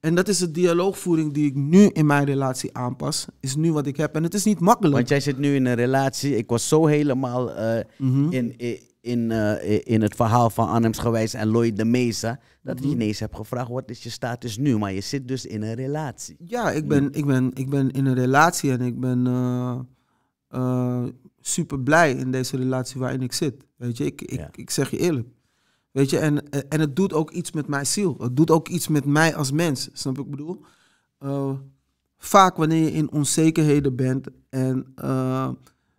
En dat is de dialoogvoering die ik nu in mijn relatie aanpas. Is nu wat ik heb. En het is niet makkelijk. Want jij zit nu in een relatie. Ik was zo helemaal eh, mhm. in, in, eh, in het verhaal van Arnhems Gewijs en Lloyd de Mesa. Dat mm -hmm. ik ineens heb gevraagd, wat is je status nu? Maar je zit dus in een relatie. Ja, ik ben, ik ben, ik ben in een relatie en ik ben uh, eh, super blij in deze relatie waarin ik zit. Weet je, ik, ik, ik zeg je eerlijk. Weet je, en, en het doet ook iets met mijn ziel. Het doet ook iets met mij als mens. Snap ik bedoel? Eh, vaak wanneer je in onzekerheden bent. En eh,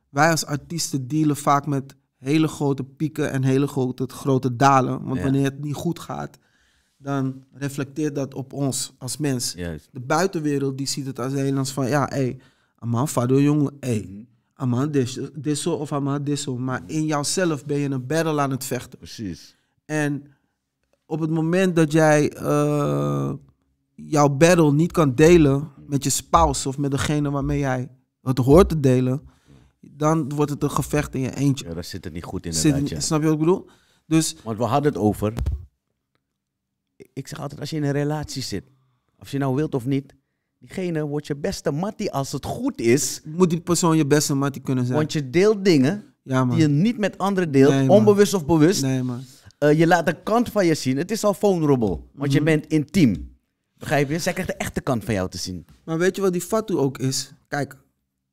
wij als artiesten dealen vaak met hele grote pieken en hele grote, grote dalen. Want wanneer het niet goed gaat, dan reflecteert dat op ons als mens. De buitenwereld die ziet het als Nederlands van ja, hé, hey, aman fado jongen, hé. Hey. Mm -hmm. Aman disso of aman Maar in jouzelf ben je een battle aan het vechten. Precies. En op het moment dat jij eh, jouw battle niet kan delen met je spouse of met degene waarmee jij het hoort te delen, dan wordt het een gevecht in je eentje. Ja, daar zit het niet goed in. Zit, ja. Snap je wat ik bedoel? Dus, Want we hadden het over. Ik zeg altijd, als je in een relatie zit, of je nou wilt of niet, diegene wordt je beste mattie als het goed is. Moet die persoon je beste mattie kunnen zijn? Want je deelt dingen die je niet met anderen deelt, onbewust of bewust. Nee, maar. Eh, je laat de kant van je zien. Het is al vulnerable, Want je mhm. bent intiem. Begrijp je? Zij krijgt de echte kant van jou te zien. Maar weet je wat die fatu ook is? Kijk,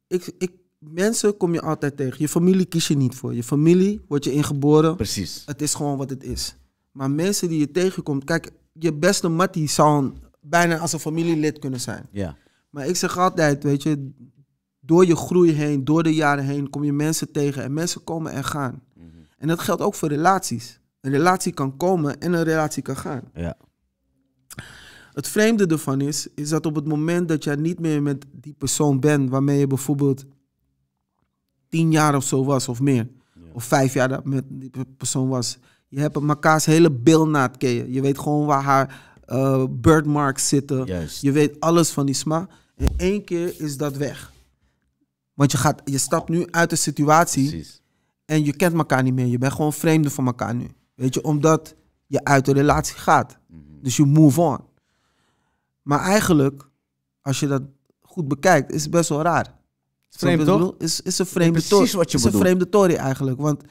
ik, ik, mensen kom je altijd tegen. Je familie kies je niet voor. Je familie wordt je ingeboren. Precies. Het is gewoon wat het is. Maar mensen die je tegenkomt... Kijk, je beste mattie zou bijna als een familielid kunnen zijn. Ja. Maar ik zeg altijd, weet je... Door je groei heen, door de jaren heen... kom je mensen tegen. En mensen komen en gaan. Mhm. En dat geldt ook voor relaties. Een relatie kan komen en een relatie kan gaan. Ja. Het vreemde ervan is, is dat op het moment dat jij niet meer met die persoon bent waarmee je bijvoorbeeld tien jaar of zo was of meer, of vijf jaar dat met die persoon was, je hebt mekaars hele bilnaad kennen. Je weet gewoon waar haar uh, zitten. Je weet alles van die sma. En één keer is dat weg. Want je, gaat, je stapt nu uit de situatie Precies. en je kent elkaar niet meer. Je bent gewoon vreemde van elkaar nu. Weet je, omdat je uit de relatie gaat. Mhm. Dus je move on. Maar eigenlijk, als je dat goed bekijkt, is het best wel raar. Vreemd, toch? Is, is een vreemde tory. Precies wat je is een vreemde tory eigenlijk. Want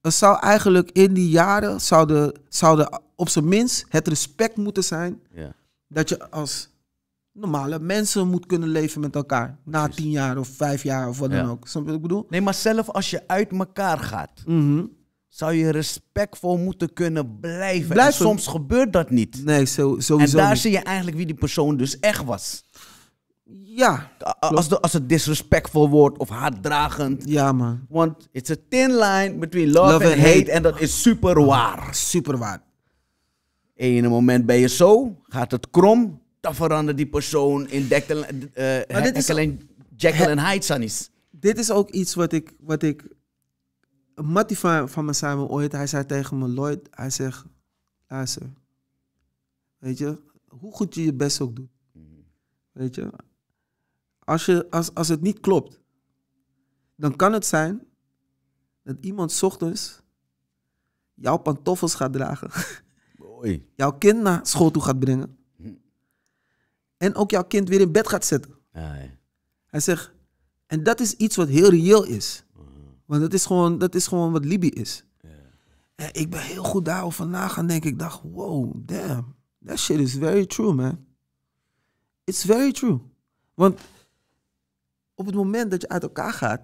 het zou eigenlijk in die jaren, zou de op zijn minst het respect moeten zijn... Ja. dat je als normale mensen moet kunnen leven met elkaar. Na tien jaar of vijf jaar of wat dan ook. Snap je wat ik bedoel? Nee, maar zelf als je uit elkaar gaat... Mhm zou je respectvol moeten kunnen blijven. Blijf soms gebeurt dat niet. Nee, sowieso En daar zie je eigenlijk wie die persoon dus echt was. Ja. Als, de, als het disrespectvol wordt of haatdragend. Ja, man. Want it's a thin line between love, and, hate. En dat is super waar. Ah, super waar. een moment ben je zo, gaat het krom, dan verandert die persoon in eh, is uh, Jekyll en Hyde, Sannies. Dit is ook iets wat ik, wat ik Mattie van, van me zei me ooit, hij zei tegen me, Lloyd, hij zegt, luister, weet je, hoe goed je je best ook doet, weet je, als, je, als, als het niet klopt, dan kan het zijn dat iemand ochtends jouw pantoffels gaat dragen, jouw kind naar school toe gaat brengen en ook jouw kind weer in bed gaat zetten. ja. Hij zegt, en dat is iets wat heel reëel is. Want dat is gewoon, dat is gewoon wat Libië is. En ik ben heel goed daarover nagaan, denk denk. Ik dacht, wow, damn. That shit is very true, man. It's very true. Want op het moment dat je uit elkaar gaat,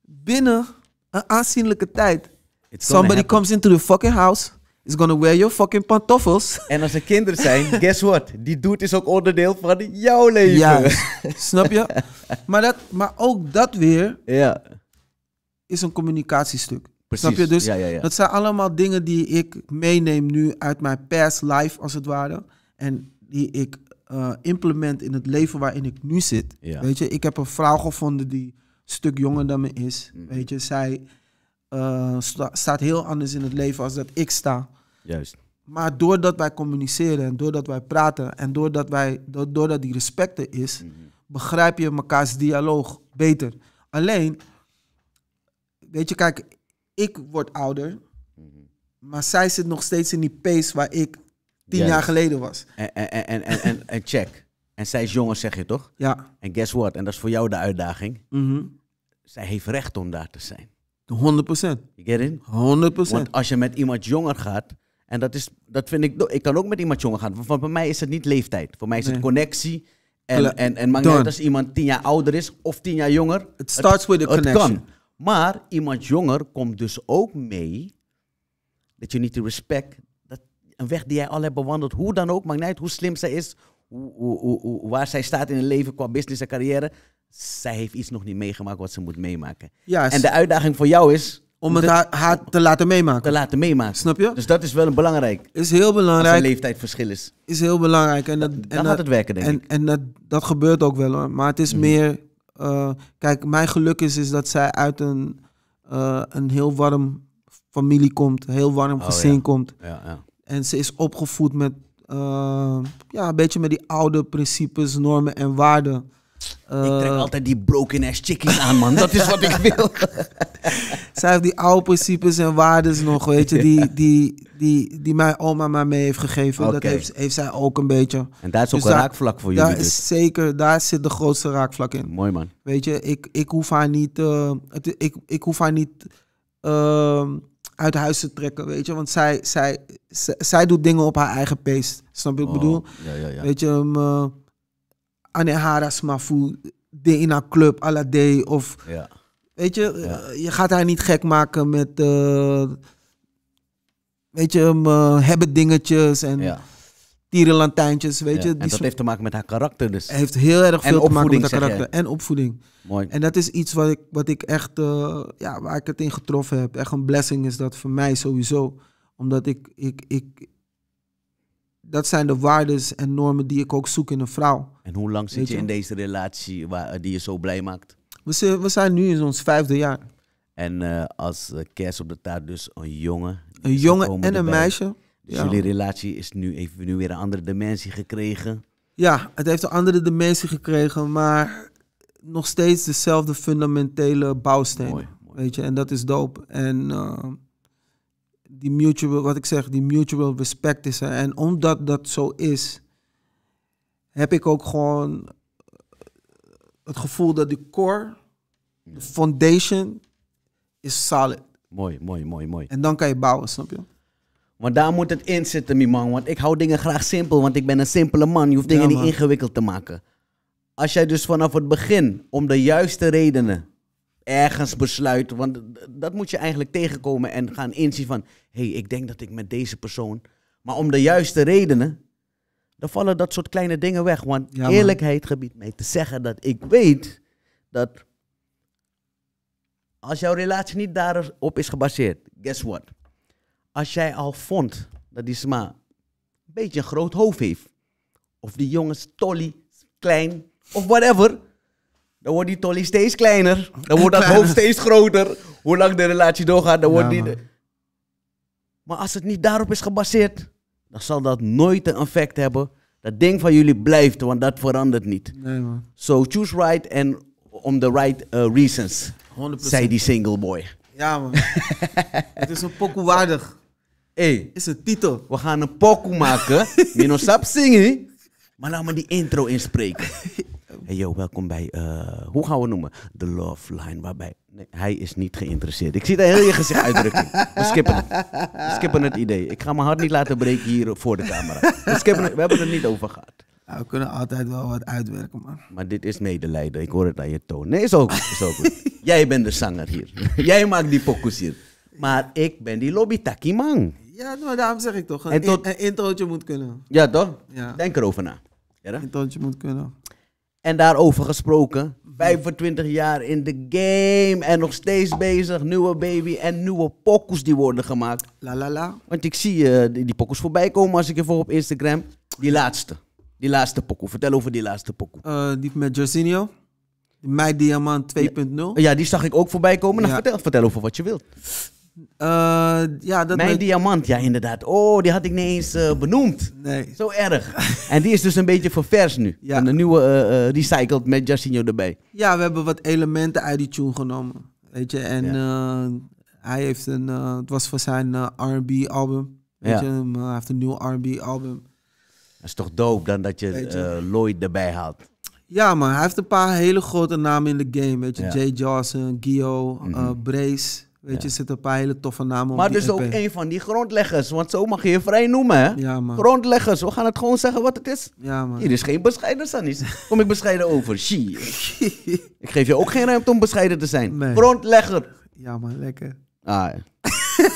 binnen een aanzienlijke tijd, somebody comes into the fucking house is gonna wear your fucking pantoffels. En als er kinderen zijn, guess what? Die dude is ook onderdeel van jouw leven. Ja, snap je? Maar, dat, maar ook dat weer ja. is een communicatiestuk. Snap je? Dus dat zijn allemaal dingen die ik meeneem nu uit mijn past life, als het ware. En die ik eh, implement in het leven waarin ik nu zit. Weet je, ik heb een vrouw gevonden die een stuk jonger dan me is. Mhm. Weet je, zij eh, staat heel anders in het leven als dat ik sta. Juist. Maar doordat wij communiceren en doordat wij praten en doordat, wij, doordat die respect er is, mhm. begrijp je mekaars dialoog beter. Alleen, weet je, kijk, ik word ouder, mhm. maar zij zit nog steeds in die pace waar ik tien jaar geleden was. En, en, en, en, en, en check. En zij is jonger, zeg je toch? Ja. En guess what? En dat is voor jou de uitdaging. Mm -hmm. Zij heeft recht om daar te zijn. 100%. You get it? 100%. Want als je met iemand jonger gaat, en dat, is, dat vind ik, ik kan ook met iemand jonger gaan. Want voor mij is het niet leeftijd. Voor mij is het connectie. En, en, en maakt uit als iemand tien jaar ouder is of tien jaar jonger. It starts het, with the connection. Maar iemand jonger komt dus ook mee dat je niet te respect. Dat een weg die jij al hebt bewandeld, hoe dan ook, maakt niet uit hoe slim zij is, hoe, hoe, hoe, waar zij staat in het leven qua business en carrière zij heeft iets nog niet meegemaakt wat ze moet meemaken. Yes. En de uitdaging voor jou is... Om het haar, te laten meemaken. Te laten meemaken. Snap je? Dus dat is wel een belangrijk. Is heel belangrijk. Als leeftijdverschil is. Is heel belangrijk. En dat, en dan dat, gaat het werken, denk en, ik. En dat, dat gebeurt ook wel hoor. Maar het is mhm. meer... Eh, kijk, mijn geluk is, is dat zij uit een, eh, een heel warm familie komt. Een heel warm oh, gezin komt. Ja, ja. En ze is opgevoed met... Eh, ja, een beetje met die oude principes, normen en waarden ik trek eh. altijd die broken ass chickies aan, man. Dat is wat ik wil. Zij heeft die oude principes en waarden nog, weet je, die, die, die, die mijn oma mij mee heeft gegeven. Dat heeft, heeft zij ook een beetje. En daar is ook dus een raakvlak voor jullie. Daar is dus. zeker, daar zit de grootste raakvlak in. Mooi man. Weet je, ik, ik hoef haar niet, eh, ik, ik hoef haar niet ehm, uit huis te trekken, weet je. Want zij, zij, zij, doet dingen op haar eigen pace. Snap je wat ik oh, bedoel? Ja, ja, ja. Weet je, eh, ane haras mafu, de in haar club, ala of... Ja. Weet je, eh, je gaat haar niet gek maken met... Eh, weet je, um, hebben dingetjes en... Ja. Tierenlantijntjes, weet je. Die en dat heeft te maken met haar karakter dus. Heeft heel erg veel te maken met haar karakter. En opvoeding. Mooi. En dat is iets wat ik, wat ik echt, ja, waar ik het in getroffen heb. Echt een blessing is dat voor mij sowieso. Omdat ik, ik, ik, dat zijn de waardes en normen die ik ook zoek in een vrouw. En hoe lang zit je, in deze relatie waar, eh, die je zo blij maakt? We zijn, we zijn nu in ons vijfde jaar. En eh, als eh, kerst op de taart dus een jongen. Een jongen en een meisje. Dus jullie relatie is nu, heeft nu weer een andere dimensie gekregen. Ja, het heeft een andere dimensie gekregen, maar nog steeds dezelfde fundamentele bouwsteen. Mooi, Weet je, en dat is dope. En die mutual, wat ik zeg, die mutual respect is En omdat dat zo is, heb ik ook gewoon het gevoel dat de core, de foundation, is solid. Mooi, mooi, mooi, mooi. En dan kan je bouwen, snap je? Want daar moet het in zitten, mijn man. Want ik hou dingen graag simpel, want ik ben een simpele man. Je hoeft dingen niet ingewikkeld te maken. Als jij dus vanaf het begin om de juiste redenen ergens besluit. Want dat moet je eigenlijk tegenkomen en gaan inzien van... hé, hey, ik denk dat ik met deze persoon... Maar om de juiste redenen, dan vallen dat soort kleine dingen weg. Want eerlijkheid gebiedt mij te zeggen dat ik weet dat... als jouw relatie niet daarop is gebaseerd, guess what? Als jij al vond dat die sma een beetje een groot hoofd heeft... of die jongens tolly, klein of whatever dan wordt die tolly steeds kleiner. Dan wordt dat hoofd steeds groter. Hoe lang de relatie doorgaat, dan wordt die... Maar als het niet daarop is gebaseerd, dan zal dat nooit een effect hebben. Dat ding van jullie blijft, want dat verandert niet. Nee, man. So choose right and on the right uh, reasons, 100%. zei die single boy. Ja, man. het is een pokoe waardig. Hey, is een titel. We gaan een pokoe maken. Minosap zingen. Maar laat me die intro inspreken hey yo, welkom bij, eh, hoe gaan we noemen? De Love Line, waarbij hij is niet geïnteresseerd. Ik zie de hele je gezicht uitdrukken. We skippen het. We skippen het idee. Ik ga mijn hart niet laten breken hier voor de camera. We, skippen het. we hebben het niet over gehad. we kunnen altijd wel wat uitwerken, man. Maar dit is medelijden. Ik hoor het aan je toon. Nee, is ook, is ook goed. Jij bent de zanger hier. Jij maakt die pokus hier. Maar ik ben die lobby man. Ja, nou, daarom zeg ik toch. Een, en een moet kunnen. Ja, toch? Ja. Denk erover na. Ja, een introotje moet kunnen. En daarover gesproken. 25 mhm. jaar in de game en nog steeds bezig. Nieuwe baby en nieuwe pokus die worden gemaakt. La la la. Want ik zie eh, die, die pokus voorbij komen als ik volg op Instagram. Die laatste. Die laatste pokoe. Vertel over die laatste pokoe. Uh, die met Jorginho. Mijn Diamant 2.0. Ja, die zag ik ook voorbij komen. Nou, vertel, vertel over wat je wilt. Eh, ja, dat Mijn diamant, ja inderdaad. Oh, die had ik niet eens eh, benoemd. Nee. Zo erg. en die is dus een beetje ververs nu. Ja. een nieuwe eh, recycled met Jacinho erbij. Ja, we hebben wat elementen uit die tune genomen. Weet je, en hij heeft een... het was voor zijn R&B album. Weet je, hij heeft een nieuw R&B album. Dat is toch dope dan dat je, Lloyd erbij haalt. Ja maar hij heeft een paar hele grote namen in de game. Weet je, Jay Johnson, Gio, mm Brace... Weet je, zit een paar hele toffe namen Maar dus ook e een van die grondleggers, want zo mag je je vrij noemen, hè? Ja, Grondleggers, we gaan het gewoon zeggen wat het is. Ja, man. Hier is geen bescheiden, Sanis. Kom ik bescheiden over? Shit. ik geef je ook geen ruimte om bescheiden te zijn. Grondlegger. Ja, man, lekker. Ah,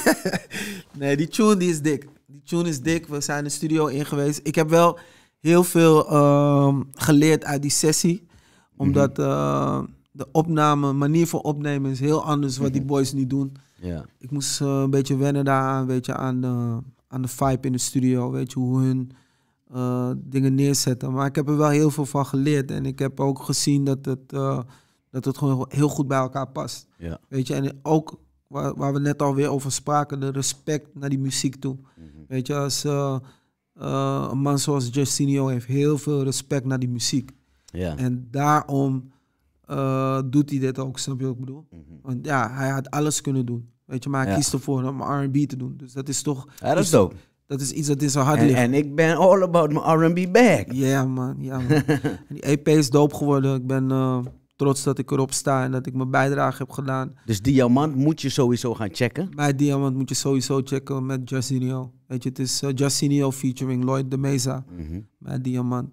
nee, die tune die is dik. Die tune is dik. We zijn de studio ingeweest. Ik heb wel heel veel ehm, geleerd uit die sessie. Mhm. Omdat... Eh, de opname, manier van opnemen is heel anders wat die mhm. boys nu doen. Ja. Ik moest eh, een beetje wennen daaraan, weet je, aan, de, aan de vibe in de studio, weet je, hoe hun eh, dingen neerzetten. Maar ik heb er wel heel veel van geleerd en ik heb ook gezien dat het, eh, dat het gewoon heel goed bij elkaar past. Ja. Weet je, en ook waar, waar, we net alweer over spraken, de respect naar die muziek toe. Mhm. Weet je, als, een man zoals Justinio heeft heel veel respect naar die muziek. Ja. En daarom eh, doet hij dit ook, snap je wat ik bedoel? Mhm. Want ja, hij had alles kunnen doen. Weet je, maar hij ja. kiest ervoor om R&B te doen. Dus dat is toch... dat is dus dope. Dat is iets dat is zijn hart ligt. En ik ben all about mijn R&B back. Ja yeah, man, yeah, man. die EP is doop geworden. Ik ben eh, trots dat ik erop sta en dat ik mijn bijdrage heb gedaan. Dus Diamant moet je sowieso gaan checken? Mijn Diamant moet je sowieso checken met Justinio. Weet je, het is uh, featuring Lloyd de Meza. Mm Mijn Diamant.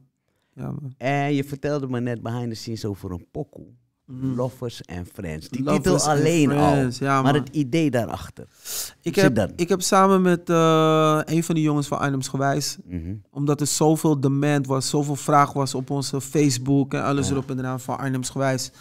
Ja, En je vertelde me net behind the scenes over een pokoe. Mhm. Lovers and Friends. Die Lovers titel alleen al. maar het idee daarachter. Ik heb, ik heb samen met eh, een van de jongens van Arnhems Gewijs. Mhm. Omdat er zoveel demand was, zoveel vraag was op onze Facebook en alles erop en eraan van Arnhems Gewijs.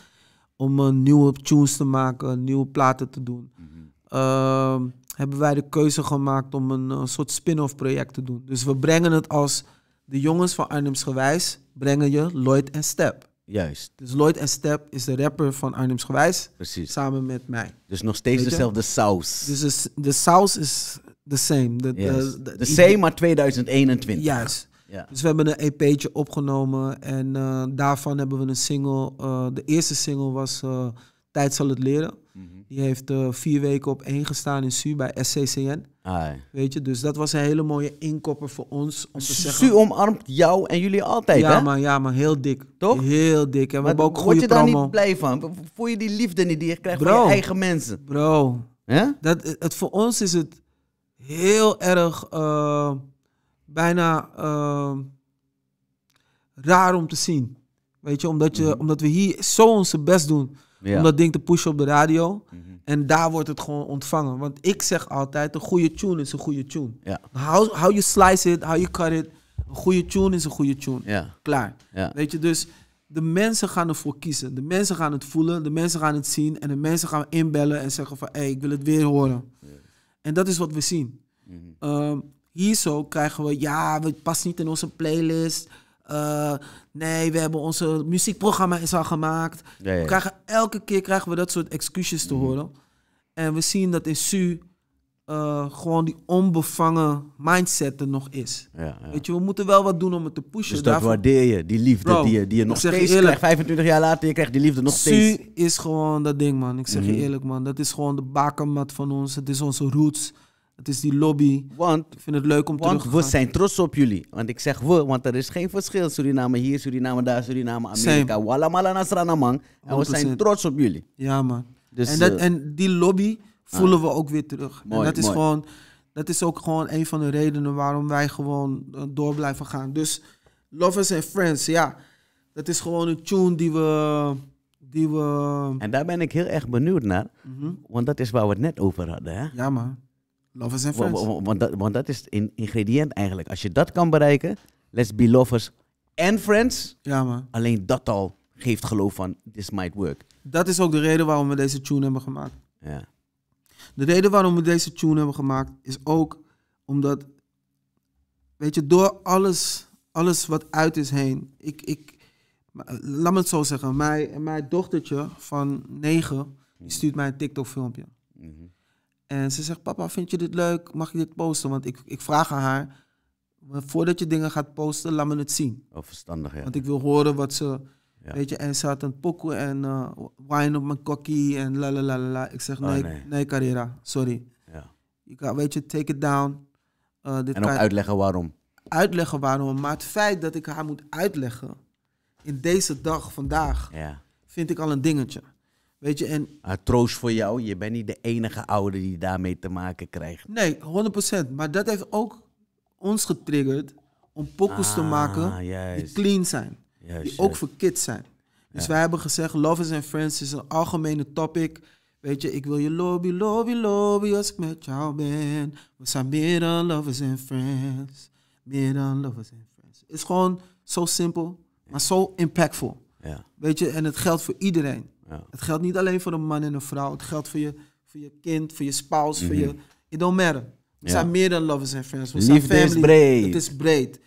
Om uh, nieuwe tunes te maken, nieuwe platen te doen. Mhm. Ehm, hebben wij de keuze gemaakt om een eh, soort spin-off project te doen. Dus we brengen het als de jongens van Arnhems Gewijs brengen je Lloyd en Step. Juist. Dus Lloyd en Step is de rapper van Arnhems Gewijs. Precies. Samen met mij. Dus nog steeds dezelfde saus. Dus de, de saus is the same. De, same, maar 2021. Juist. Ja. Dus we hebben een EP'tje opgenomen en eh, daarvan hebben we een single. Eh, de eerste single was eh, Tijd zal het leren. Mhm. Die heeft eh, vier weken op één gestaan in SU bij SCCN. Ai. Weet je, dus dat was een hele mooie inkopper voor ons. Om te SU omarmt jou en jullie altijd, ja, hè? ja, maar heel dik. Toch? Heel dik. En we hebben ook goede promo. Word je daar niet blij van? Voel je die liefde niet die je krijgt bro, van je eigen mensen? Bro, dat, het, voor ons is het heel erg eh, bijna eh, raar om te zien. Weet je, omdat, je, mhm. omdat we hier zo onze best doen om dat ding te pushen op de radio. Mhm. En daar wordt het gewoon ontvangen. Want ik zeg altijd, een goede tune is een goede tune. Hou, How, how you slice it, how you cut it. Een goede tune is een goede tune. Ja. Klaar. Weet je, dus de mensen gaan ervoor kiezen. De mensen gaan het voelen, de mensen gaan het zien. En de mensen gaan inbellen en zeggen van, hé, hey, ik wil het weer horen. En dat is wat we zien. Mm hier zo krijgen we, ja, het past niet in onze playlist. Eh, nee, we hebben onze muziekprogramma al gemaakt. We krijgen, elke keer krijgen we dat soort excuses te mhm. horen. En we zien dat in Su eh, gewoon die onbevangen mindset er nog is. Ja, Weet je, we moeten wel wat doen om het te pushen. Dus dat waardeer je, die liefde die je, die je nog steeds krijgt. 25 jaar later, je krijgt die liefde nog steeds. Su is gewoon dat ding, man. Ik zeg je mhm. eerlijk, man. Dat is gewoon de bakermat van ons. Het is onze roots. Het is die lobby. Want, ik vind het leuk om terug we zijn trots op jullie. Want ik zeg we, want er is geen verschil. Suriname hier, Suriname daar, Suriname Amerika. Walla Nasranamang. En we zijn trots op jullie. Ja man. Dus, en, dat, eh, en die lobby voelen ah. we ook weer terug. en dat is, gewoon, dat is ook gewoon een van de redenen waarom wij gewoon eh, door blijven gaan. Dus Lovers and Friends, ja. Dat is gewoon een tune die we... Die we... En daar ben ik heel erg benieuwd naar. Mhm. Want dat is waar we het net over hadden. Hè? Ja man. Lovers en friends. Want, dat, is een ingrediënt eigenlijk. Als je dat kan bereiken, let's be lovers en friends. Ja, man. Alleen dat al geeft geloof van this might work. Dat is ook de reden waarom we deze tune hebben gemaakt. Ja. De reden waarom we deze tune hebben gemaakt is ook omdat, weet je, door alles, alles wat uit is heen. Ik, ik, laat me het zo zeggen, mijn, mijn dochtertje van negen stuurt mij een TikTok-filmpje. Mhm. En ze zegt, papa, vind je dit leuk? Mag ik dit posten? Want ik, ik vraag aan haar, voordat je dingen gaat posten, laat me het zien. Oh, verstandig, ja. Want ik wil horen wat ze... Weet je, en ze had een pokoe en uh, eh, wine op mijn kokkie en la la la la. Ik zeg, oh, nee, nee, Carrera, sorry. Ja. Je kan, weet je, take it down. Eh, dit en ook uitleggen waarom. Uitleggen waarom. Maar het feit dat ik haar moet uitleggen in deze dag, vandaag, ja. vind ik al een dingetje. Weet je, en... Maar troost voor jou, je bent niet de enige ouder die daarmee te maken krijgt. Nee, 100%. Maar dat heeft ook ons getriggerd om pokus te ah, maken die clean zijn. Juist, die ook voor kids zijn. Dus wij hebben gezegd, Lovers and Friends is een algemene topic. Weet je, ik wil je lobby, lobby, lobby als ik met jou ben. We zijn meer dan lovers and friends. Meer dan lovers and friends. Het is gewoon zo simpel, maar zo impactful. Ja. Weet je, en het geldt voor iedereen. Het geldt niet alleen voor een man en een vrouw. Het geldt voor je, voor je kind, voor je spouse, voor mhm. je... It don't matter. We zijn meer dan lovers en friends. We zijn family. is breed. Het is breed.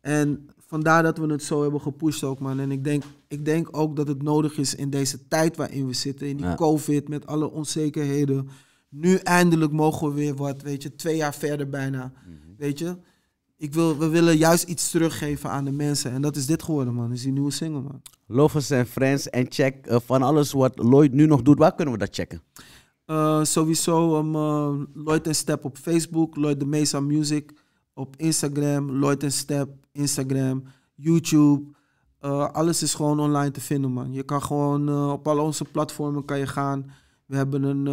En vandaar dat we het zo hebben gepusht ook, man. En ik denk, ik denk ook dat het nodig is in deze tijd waarin we zitten. In die COVID, met alle onzekerheden. Nu eindelijk mogen we weer wat, weet je. Twee jaar verder bijna, mhm. weet je ik wil, we willen juist iets teruggeven aan de mensen. En dat is dit geworden, man. is die nieuwe single, man. Lovers and Friends en check eh, van alles wat Lloyd nu nog doet. Waar kunnen we dat checken? Eh, sowieso um, Lloyd en Step op Facebook, Lloyd de Mesa Music op Instagram, Lloyd en Step Instagram, YouTube. alles is gewoon online te vinden, man. Je kan gewoon op al onze platformen kan je gaan. We hebben een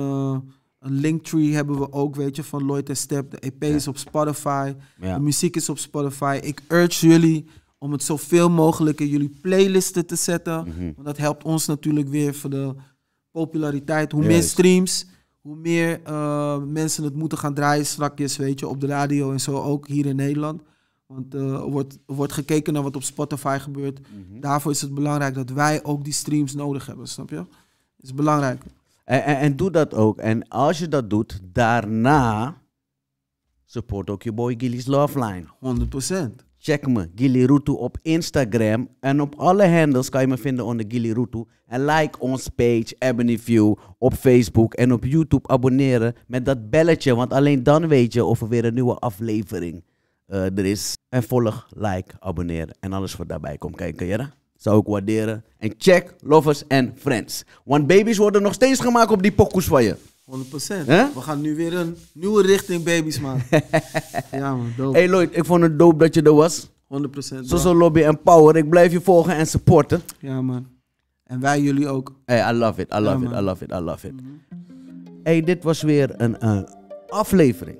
een linktree hebben we ook, weet je, van Lloyd en Step. De EP is op Spotify. De muziek is op Spotify. Ik urge jullie om het zoveel mogelijk in jullie playlisten te zetten. Mhm. Want dat helpt ons natuurlijk weer voor de populariteit. Hoe meer streams, hoe meer eh, mensen het moeten gaan draaien strakjes, weet je, op de radio en zo, ook hier in Nederland. Want eh, er, wordt, wordt gekeken naar wat op Spotify gebeurt. Mhm. Daarvoor is het belangrijk dat wij ook die streams nodig hebben, snap je? Dat is belangrijk. En, en, doe dat ook. En als je dat doet, daarna support ook je boy Gilly's Loveline. 100%. Check me, Gilly Rutu op Instagram. En op alle handles kan je me vinden onder Gilly Rutu. En like ons page, Ebony View, op Facebook en op YouTube abonneren met dat belletje. Want alleen dan weet je of er weer een nieuwe aflevering eh, er is. En volg, like, abonneer en alles wat daarbij komt kijken, ja? Zou ik waarderen. En check Lovers and Friends. Want baby's worden nog steeds gemaakt op die pokoes van je. 100%. We gaan nu weer een nieuwe richting baby's maken. ja man, dope. Hey Lloyd, ik vond het dope dat je er was. 100%. zo'n Lobby en Power. Ik blijf je volgen en supporten. Ja man. En wij jullie ook. Hey, I love it. I love it. I love it. I love it. Mhm. Hey, dit was weer een eh, aflevering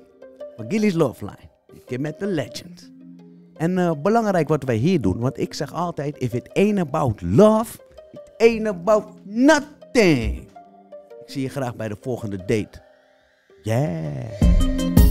van Gilly's Love Line. ik keer met de legend. En eh, belangrijk wat wij hier doen, want ik zeg altijd: if it ain't about love, it ain't about nothing. Ik zie je graag bij de volgende date. Yeah.